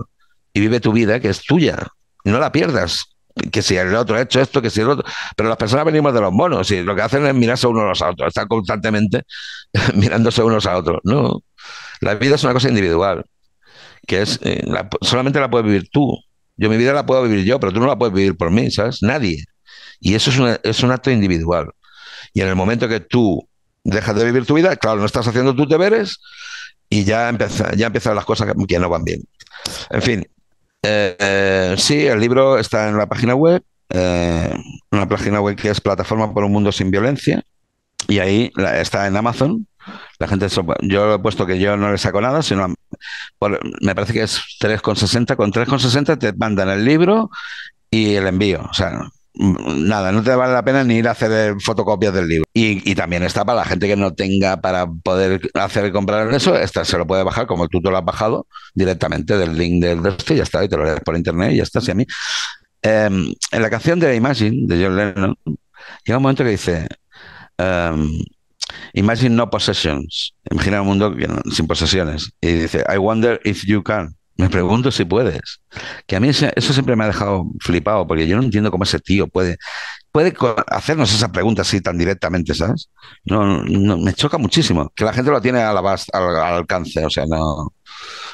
Y vive tu vida, que es tuya. No la pierdas. Que si el otro ha hecho esto, que si el otro. Pero las personas venimos de los monos y lo que hacen es mirarse unos a los otros. Están constantemente mirándose unos a otros. No. La vida es una cosa individual. Que es. Eh, solamente la puedes vivir tú. Yo mi vida la puedo vivir yo, pero tú no la puedes vivir por mí, ¿sabes? Nadie. Y eso es, es un acto individual. Y en el momento que tú Deja de vivir tu vida, claro, no estás haciendo tus deberes y ya, empieza, ya empiezan las cosas que, no van bien. En fin, eh, eh, sí, el libro está en la página web, eh, una página web que es Plataforma por un Mundo sin Violencia, y ahí está en Amazon. La gente, yo he puesto que yo no le saco nada, sino me parece que es 3,60. Con 3,60 te mandan el libro y el envío. O sea, nada, no te vale la pena ni ir a hacer fotocopias del libro. Y, también está para la gente que no tenga para poder hacer y comprar eso, esta se lo puede bajar como tú te lo has bajado directamente del link del resto y ya está, y te lo lees por internet y ya está. Si a mí. Em, en la canción de Imagine de John Lennon, llega un momento que dice: em, Imagine no possessions. Imagina un mundo sin posesiones. Y dice: I wonder if you can. Me pregunto si puedes. Que a mí eso siempre me ha dejado flipado, porque yo no entiendo cómo ese tío puede, puede hacernos esa pregunta así tan directamente, ¿sabes? No, me choca muchísimo. Que la gente lo tiene al, al, alcance, o sea, no,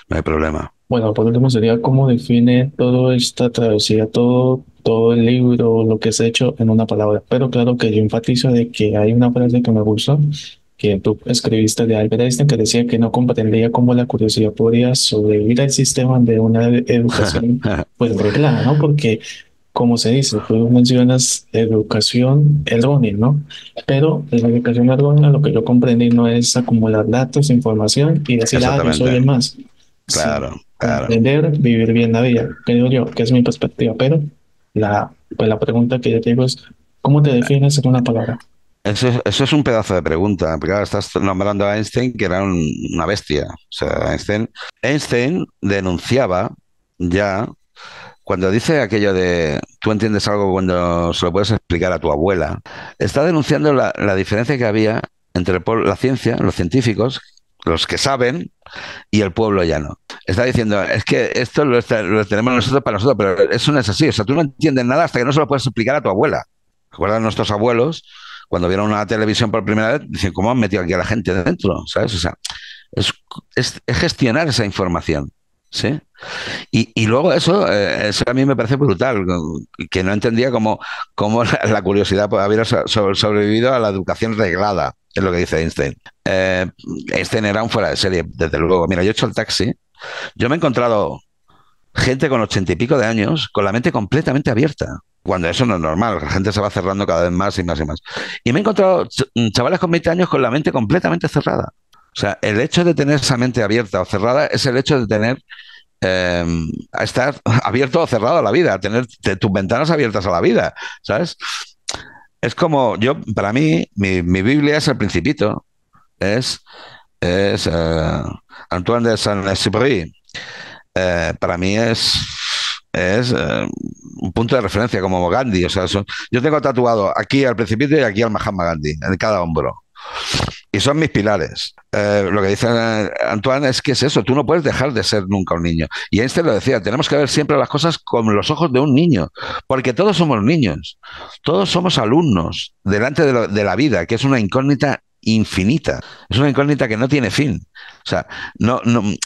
no hay problema. Bueno, por último sería cómo define toda esta travesía, todo, todo el libro, lo que se ha hecho en una palabra. Pero claro que yo enfatizo de que hay una frase que me gustó, que tú escribiste de Albert Einstein, que decía que no comprendía cómo la curiosidad podía sobrevivir al sistema de una educación, pues reglada, ¿no? Porque, como se dice, tú pues, mencionas educación errónea, ¿no? Pero la educación errónea, lo que yo comprendí, no es acumular datos, información y decir, ah, yo soy el más. Claro, claro. Aprender, vivir bien la vida, creo yo, que es mi perspectiva. Pero la, pues, la pregunta que yo tengo es, ¿cómo te defines en una palabra? Eso, es un pedazo de pregunta. estás nombrando a Einstein, que era una bestia. O sea, Einstein, denunciaba ya cuando dice aquello de tú entiendes algo cuando se lo puedes explicar a tu abuela, está denunciando la, diferencia que había entre la ciencia, los científicos, los que saben, y el pueblo llano. Está diciendo, es que esto lo, tenemos nosotros para nosotros, pero eso no es así. O sea, tú no entiendes nada hasta que no se lo puedes explicar a tu abuela. Recuerda nuestros abuelos cuando vieron una televisión por primera vez, dicen, ¿cómo han metido aquí a la gente dentro? ¿Sabes? O sea, es, gestionar esa información. ¿sí? Y, luego eso, eh, eso a mí me parece brutal, que no entendía cómo, cómo la, curiosidad había haber sobrevivido a la educación reglada, es lo que dice Einstein. Eh, Einstein era un fuera de serie, desde luego. Mira, yo he hecho el taxi, yo me he encontrado gente con ochenta y pico de años, con la mente completamente abierta cuando eso no es normal, la gente se va cerrando cada vez más y más y más. Y me he encontrado chavales con 20 años con la mente completamente cerrada. O sea, el hecho de tener esa mente abierta o cerrada es el hecho de tener em, estar abierto o cerrado a la vida, tener tus ventanas abiertas a la vida, ¿sabes? Es como yo, para mí, mi, Biblia es el principito, es, es eh, Antoine de Saint-Exupéry. Eh, para mí es es eh, un punto de referencia como Gandhi. O sea, son, yo tengo tatuado aquí al precipicio y aquí al Mahatma Gandhi, en cada hombro. Y son mis pilares. Eh, lo que dice eh, Antoine es que es eso, tú no puedes dejar de ser nunca un niño. Y Einstein lo decía, tenemos que ver siempre las cosas con los ojos de un niño, porque todos somos niños, todos somos alumnos delante de, la vida, que es una incógnita infinita, es una incógnita que no tiene fin. O sea, no,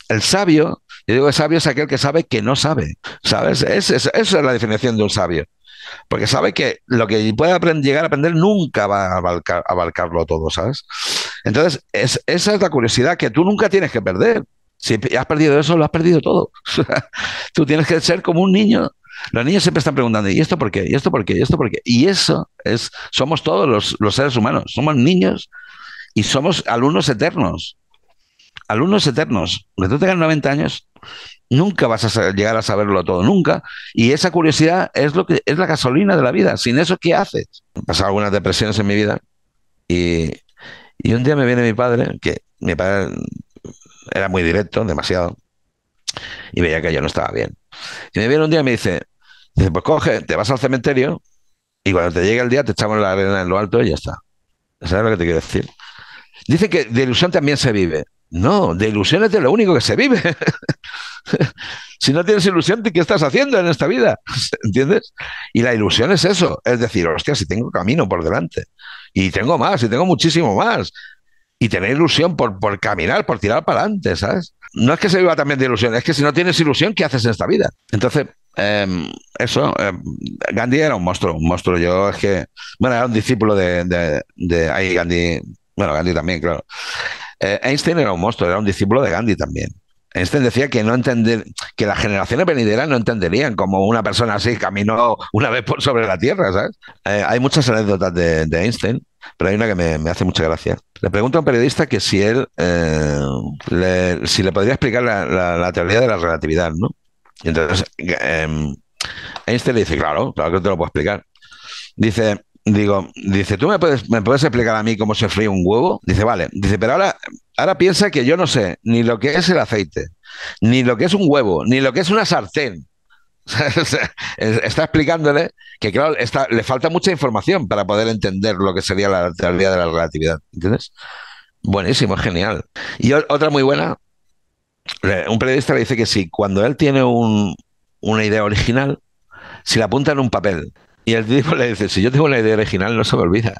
el sabio yo digo que sabio es aquel que sabe que no sabe, ¿sabes? esa es la definición de un sabio. Porque sabe que lo que puede llegar a aprender nunca va a abarcarlo todo, ¿sabes? Entonces, esa es la curiosidad que tú nunca tienes que perder. Si has perdido eso, lo has perdido todo. tú tienes que ser como un niño. Los niños siempre están preguntando, ¿y esto por qué? ¿Y esto por qué? ¿Y esto por qué? Y eso es, somos todos los, los seres humanos. Somos niños y somos alumnos eternos alumnos eternos, que tú tengas 90 años, Nunca vas a llegar a saberlo todo, nunca. Y esa curiosidad es lo que es la gasolina de la vida. Sin eso, ¿qué haces? He algunas depresiones en mi vida. Y, un día me viene mi padre, que mi padre era muy directo, demasiado, y veía que yo no estaba bien. Y me viene un día y me dice, dice, pues coge, te vas al cementerio y cuando te llegue el día te echamos la arena en lo alto y ya está. ¿Sabes lo que te quiero decir? Dice que de ilusión también se vive. No, de ilusiones es lo único que se vive. si no tienes ilusión, ¿qué estás haciendo en esta vida? ¿Entiendes? Y la ilusión es eso, es decir, hostia, si tengo camino por delante, y tengo más, y tengo muchísimo más, y tener ilusión por, por caminar, por tirar para adelante, ¿sabes? No es que se viva también de ilusión, es que si no tienes ilusión, ¿qué haces en esta vida? Entonces, em, eso, em, Gandhi era un monstruo, un monstruo. Yo es que, bueno, era un discípulo de, de ahí Gandhi, bueno, Gandhi también, claro. Eh, Einstein era un monstruo, era un discípulo de Gandhi también. Einstein decía que no entender, que las generaciones venideras no entenderían cómo una persona así caminó una vez por sobre la Tierra, eh, hay muchas anécdotas de, Einstein, pero hay una que me, hace mucha gracia. Le pregunto a un periodista que si él, eh, le, si le podría explicar la, teoría de la relatividad, ¿no? entonces em, Einstein le dice, claro, claro que te lo puedo explicar. Dice, digo, dice, ¿tú me puedes, me puedes explicar a mí cómo se fríe un huevo? Dice, vale. Dice, pero ahora, ahora piensa que yo no sé ni lo que es el aceite, ni lo que es un huevo, ni lo que es una sartén. está explicándole que, claro, le falta mucha información para poder entender lo que sería la teoría de la relatividad. ¿Entiendes? Buenísimo, genial. Y otra muy buena, un periodista le dice que si sí, cuando él tiene un, una idea original, si la apunta en un papel y el tipo le dice, si yo tengo una idea original, no se me olvida.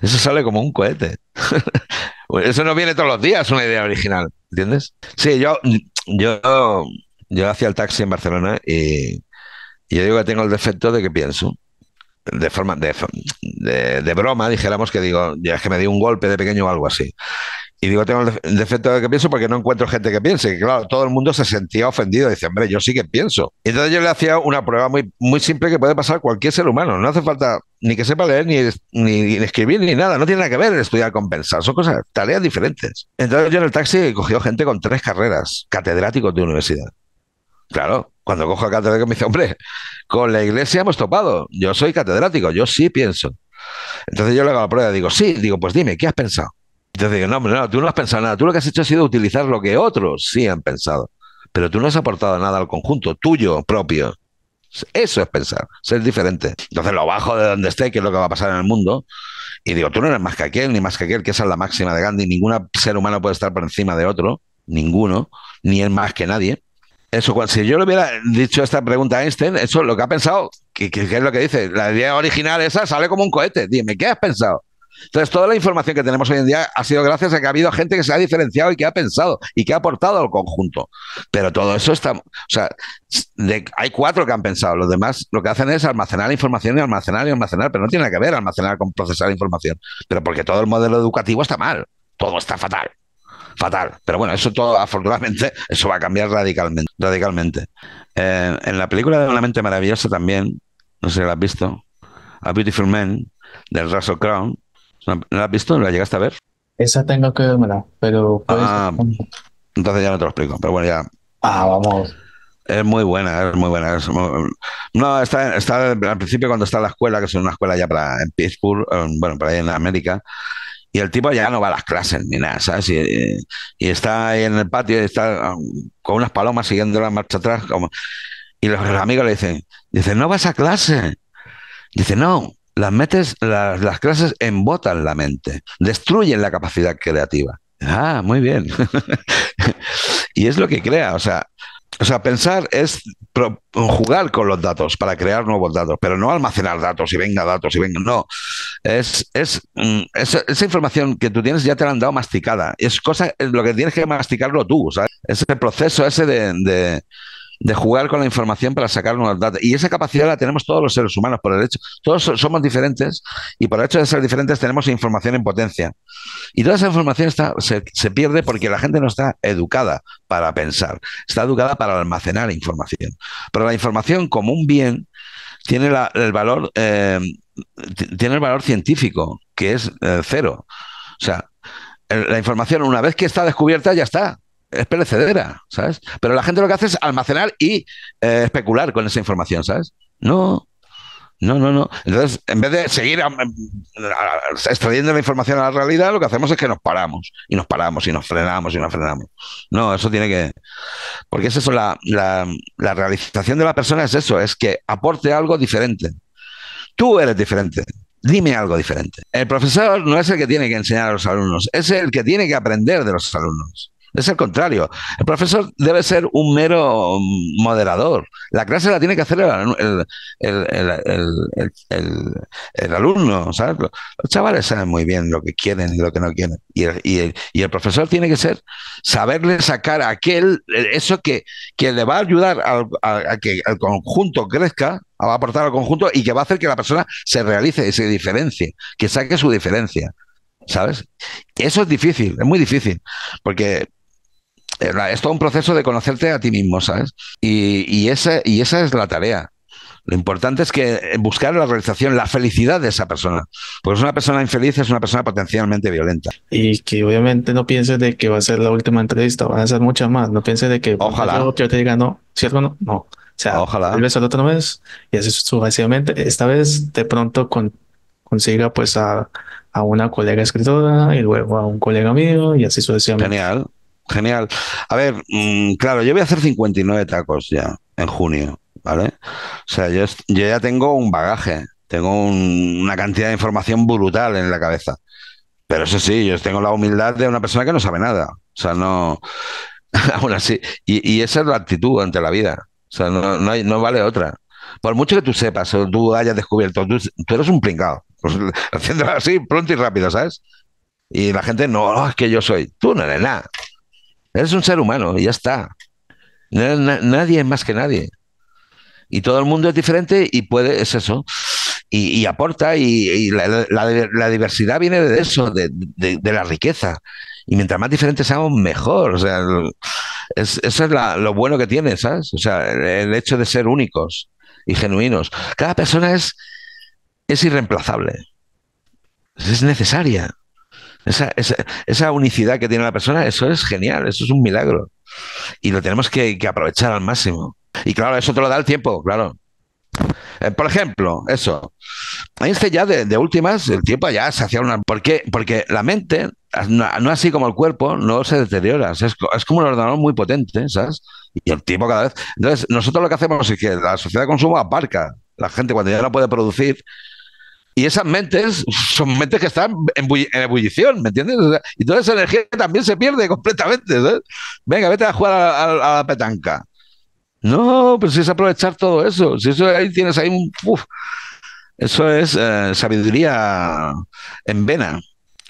Eso sale como un cohete. Eso no viene todos los días, una idea original, ¿entiendes? Sí, yo, yo, yo hacía el taxi en Barcelona y, yo digo que tengo el defecto de que pienso. De forma, de, de, broma, dijéramos que digo, ya es que me di un golpe de pequeño o algo así. Y digo, tengo el defecto de que pienso porque no encuentro gente que piense. Y claro, todo el mundo se sentía ofendido. Dice, hombre, yo sí que pienso. entonces yo le hacía una prueba muy, muy simple que puede pasar cualquier ser humano. No hace falta ni que sepa leer, ni, ni, escribir, ni nada. No tiene nada que ver estudiar con pensar. Son cosas, tareas diferentes. Entonces yo en el taxi he cogido gente con tres carreras, catedráticos de universidad. Claro, cuando cojo a catedrático me dice, hombre, con la iglesia hemos topado. Yo soy catedrático, yo sí pienso. Entonces yo le hago la prueba, y digo, sí, digo, pues dime, ¿qué has pensado? Entonces digo, no, no, tú no has pensado nada, tú lo que has hecho ha sido utilizar lo que otros sí han pensado, pero tú no has aportado nada al conjunto tuyo propio. Eso es pensar, ser diferente. Entonces lo bajo de donde esté, que es lo que va a pasar en el mundo, y digo, tú no eres más que aquel, ni más que aquel, que esa es la máxima de Gandhi, ningún ser humano puede estar por encima de otro, ninguno, ni es más que nadie. Eso, si yo le hubiera dicho esta pregunta a Einstein, eso es lo que ha pensado, que, es lo que dice, la idea original esa sale como un cohete. Dime, ¿qué has pensado? Entonces, toda la información que tenemos hoy en día ha sido gracias a que ha habido gente que se ha diferenciado y que ha pensado y que ha aportado al conjunto. Pero todo eso está. O sea, hay cuatro que han pensado. Los demás lo que hacen es almacenar la información y almacenar y almacenar, pero no tiene que ver almacenar con procesar información. Pero porque todo el modelo educativo está mal. Todo está fatal. Fatal. Pero bueno, eso todo, afortunadamente, eso va a cambiar radicalmente. radicalmente. Eh, en la película de Una mente maravillosa también, no sé si la has visto, A Beautiful Man, del Russell Crown ¿La has visto? ¿La llegaste a ver? Esa tengo que verla, pero... Ah, entonces ya no te lo explico, pero bueno, ya... Ah, vamos. Es muy buena, es muy buena. No, está, al principio cuando está en la escuela, que es una escuela ya para en Pittsburgh, bueno, para ahí en América, y el tipo ya no va a las clases ni nada, ¿sabes? Y, está ahí en el patio, está um, con unas palomas siguiendo la marcha atrás, como... y los amigos le dicen, dice, no vas a clase. Dice, no, las, metes, las, clases embotan la mente, destruyen la capacidad creativa. Ah, muy bien. y es lo que crea, o sea, o sea, pensar es jugar con los datos para crear nuevos datos, pero no almacenar datos y venga datos y venga, no. Es, es, mm, esa información que tú tienes ya te la han dado masticada. Es cosa, lo que tienes que masticarlo tú, ¿sabes? Ese proceso ese de de jugar con la información para sacar una datos. Y esa capacidad la tenemos todos los seres humanos, por el hecho. Todos somos diferentes y por el hecho de ser diferentes tenemos información en potencia. Y toda esa información está, se, pierde porque la gente no está educada para pensar, está educada para almacenar información. Pero la información como un bien tiene el valor... Eh, tiene el valor científico, que es eh, cero. O sea, la información una vez que está descubierta ya está es perecedera, ¿sabes? Pero la gente lo que hace es almacenar y eh, especular con esa información, ¿sabes? No, no, no, no. Entonces, en vez de seguir em, extrayendo la información a la realidad, lo que hacemos es que nos paramos y nos paramos y nos frenamos y nos frenamos. No, eso tiene que... Porque es eso, la, la, la realización de la persona es eso, es que aporte algo diferente. Tú eres diferente. Dime algo diferente. El profesor no es el que tiene que enseñar a los alumnos, es el que tiene que aprender de los alumnos. Es el contrario. El profesor debe ser un mero moderador. La clase la tiene que hacer el, el, alumno. ¿sabes? Los chavales saben muy bien lo que quieren y lo que no quieren. Y el, profesor tiene que ser saberle sacar aquel, eso que, que le va a ayudar a, que el conjunto crezca, va a aportar al conjunto y que va a hacer que la persona se realice y se diferencie, que saque su diferencia. ¿Sabes? Eso es difícil, es muy difícil, porque eh, es todo un proceso de conocerte a ti mismo, ¿sabes? Y, esa, y esa es la tarea. Lo importante es que buscar la realización, la felicidad de esa persona. Porque una persona infeliz, es una persona potencialmente violenta. Y que obviamente no pienses de que va a ser la última entrevista, van a ser muchas más. No pienses de que ojalá yo te diga no, ¿cierto? No, no. O sea, ojalá. Tal vez la otra vez y así sucesivamente. Esta vez de pronto consiga pues a, a una colega escritora y luego a un colega mío y así sucesivamente. Genial genial. A ver, mm, claro, yo voy a hacer 59 tacos ya en junio, ¿vale? O sea, yo, ya tengo un bagaje, tengo una cantidad de información brutal en la cabeza. Pero eso sí, yo tengo la humildad de una persona que no sabe nada. O sea, no. Aún así. Y, esa es la actitud ante la vida. O sea, no, vale otra. Por mucho que tú sepas o tú hayas descubierto, tú, eres un pringado. Pues, haciéndolo así pronto y rápido, ¿sabes? Y la gente no, es que yo soy. Tú no eres nada. Eres un ser humano y ya está. Nadie es más que nadie. Y todo el mundo es diferente y puede, es eso. Y, aporta, y, la, diversidad viene de eso, de, la riqueza. Y mientras más diferentes seamos, mejor. O sea, es, eso es lo bueno que tiene, ¿sabes? O sea, el, hecho de ser únicos y genuinos. Cada persona es, es irreemplazable. Es necesaria. Esa, esa, unicidad que tiene la persona, eso es genial, eso es un milagro. Y lo tenemos que, aprovechar al máximo. Y claro, eso te lo da el tiempo, claro. Eh, por ejemplo, eso. ahí está ya de, últimas, el tiempo ya se hacía una... ¿Por Porque la mente, no, así como el cuerpo, no se deteriora. es, es, como un ordenador muy potente, ¿sabes? Y el tiempo cada vez... Entonces, nosotros lo que hacemos es que la sociedad de consumo aparca. La gente cuando ya no puede producir, y esas mentes son mentes que están en, ebullición, ¿me entiendes? y toda esa energía también se pierde completamente. Venga, vete a jugar a, la petanca. No, pero si es aprovechar todo eso, si eso ahí tienes ahí un... eso es eh, sabiduría en vena.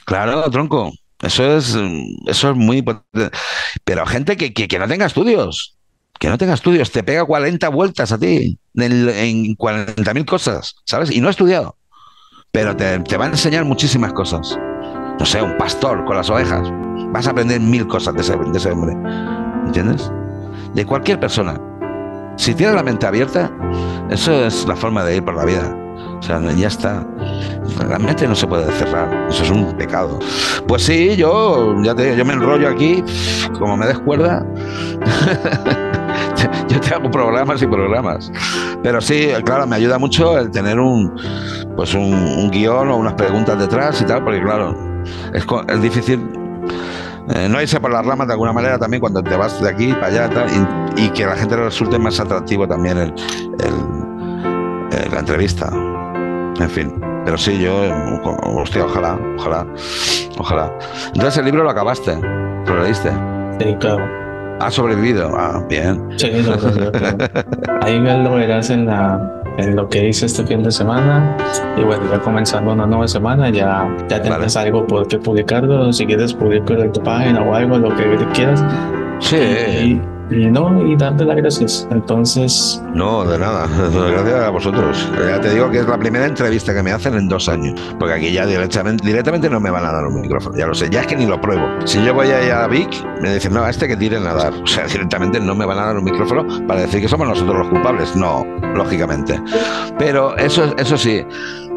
Claro, tronco. Eso es, mm, eso es muy importante. Pero gente que, no tenga estudios, que no tenga estudios, te pega 40 vueltas a ti en, en 40.000 cosas, ¿sabes? Y no ha estudiado pero te, van va a enseñar muchísimas cosas. No sé, un pastor con las ovejas. Vas a aprender mil cosas de ese, de ese hombre. ¿Entiendes? De cualquier persona. Si tienes la mente abierta, eso es la forma de ir por la vida. O sea, ya está. La mente no se puede cerrar. Eso es un pecado. Pues sí, yo, ya te yo me enrollo aquí, como me descuerda. yo te hago programas y programas. Pero sí, claro, me ayuda mucho el tener un, pues un, guión o unas preguntas detrás y tal, porque claro, es, difícil eh, no irse por las ramas de alguna manera también cuando te vas de aquí para allá tal, y, que a la gente le resulte más atractivo también eh, la entrevista. En fin, pero sí, yo, hostia, ojalá, ojalá, ojalá. Entonces el libro lo acabaste, lo leíste. Sí, claro. Ha sobrevivido, ah, bien. Sí, ahí me lo verás en, en lo que hice este fin de semana. Y bueno, ya comenzando una nueva semana, ya, ya tendrás algo por qué publicarlo. Si quieres publicarlo en tu página o algo, lo que quieras. Sí. Y no, y darte las gracias. Entonces. No, de nada. Gracias a vosotros. Ya te digo que es la primera entrevista que me hacen en dos años. Porque aquí ya directamente, no me van a dar un micrófono. Ya lo sé. Ya es que ni lo pruebo. Si yo voy ir a Vic, me dicen, no, a este que tire a dar. O sea, directamente no me van a dar un micrófono para decir que somos nosotros los culpables. No, lógicamente. Pero eso, eso sí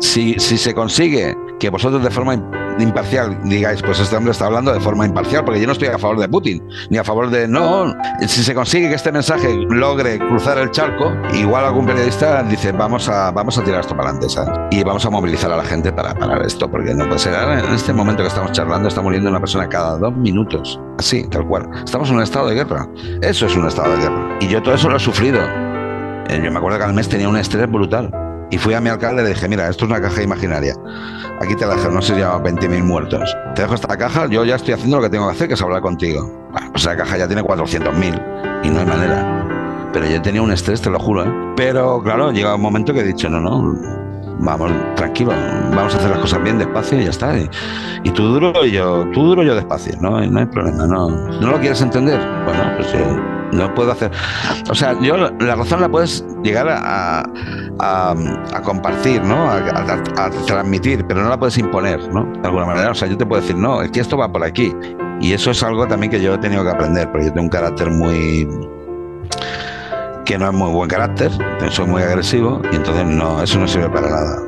si, se consigue que vosotros de forma imparcial digáis, pues este hombre está hablando de forma imparcial, porque yo no estoy a favor de Putin, ni a favor de... No, si se consigue que este mensaje logre cruzar el charco, igual algún periodista dice, vamos a, vamos a tirar esto para adelante, ¿sabes? Y vamos a movilizar a la gente para parar esto, porque no puede ser. en este momento que estamos charlando, está muriendo una persona cada dos minutos, así, tal cual. Estamos en un estado de guerra. Eso es un estado de guerra. Y yo todo eso lo he sufrido. Eh, yo me acuerdo que al mes tenía un estrés brutal y fui a mi alcalde y le dije, mira, esto es una caja imaginaria. Aquí te la dejo, no sé si 20.000 muertos. Te dejo esta caja, yo ya estoy haciendo lo que tengo que hacer, que es hablar contigo. O pues la caja ya tiene 400.000 y no hay manera. Pero yo tenía un estrés, te lo juro. ¿eh? Pero claro, llega un momento que he dicho, no, no, vamos, tranquilo, vamos a hacer las cosas bien despacio y ya está. Y, tú duro y yo, tú duro yo despacio, ¿no? no hay problema, no. ¿No lo quieres entender? Bueno, pues... sí. Eh, no puedo hacer. O sea, yo la razón la puedes llegar a, a, compartir, ¿no? A, transmitir, pero no la puedes imponer, ¿no? De alguna manera. O sea, yo te puedo decir, no, es que esto va por aquí. Y eso es algo también que yo he tenido que aprender, porque yo tengo un carácter muy que no es muy buen carácter, soy muy agresivo y entonces no, eso no sirve para nada.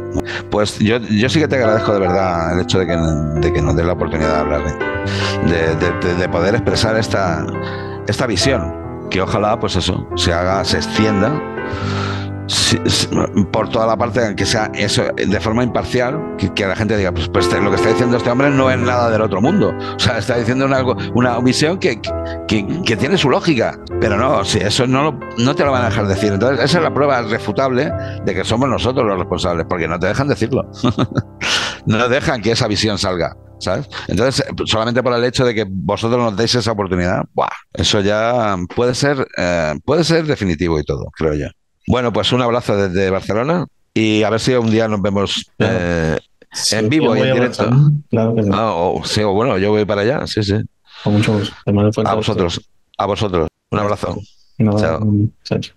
Pues yo, yo sí que te agradezco de verdad el hecho de que, nos des la oportunidad de hablar, ¿eh? de, de, de poder expresar esta, esta visión que ojalá, pues eso, se haga, se extienda por toda la parte que sea eso de forma imparcial que, la gente diga pues, pues este, lo que está diciendo este hombre no es nada del otro mundo o sea está diciendo una, una que, tiene su lógica pero no si eso no, no te lo van a dejar decir entonces esa es la prueba refutable de que somos nosotros los responsables porque no te dejan decirlo no dejan que esa visión salga. ¿Sabes? Entonces, solamente por el hecho de que vosotros nos deis esa oportunidad, ¡buah! eso ya puede ser, eh, puede ser definitivo y todo, creo yo. Bueno, pues un abrazo desde Barcelona y a ver si un día nos vemos eh, en vivo y en directo. Claro que sí. Ah, bueno, yo voy para allá, sí, sí. A vosotros, a vosotros. Un abrazo. Chao.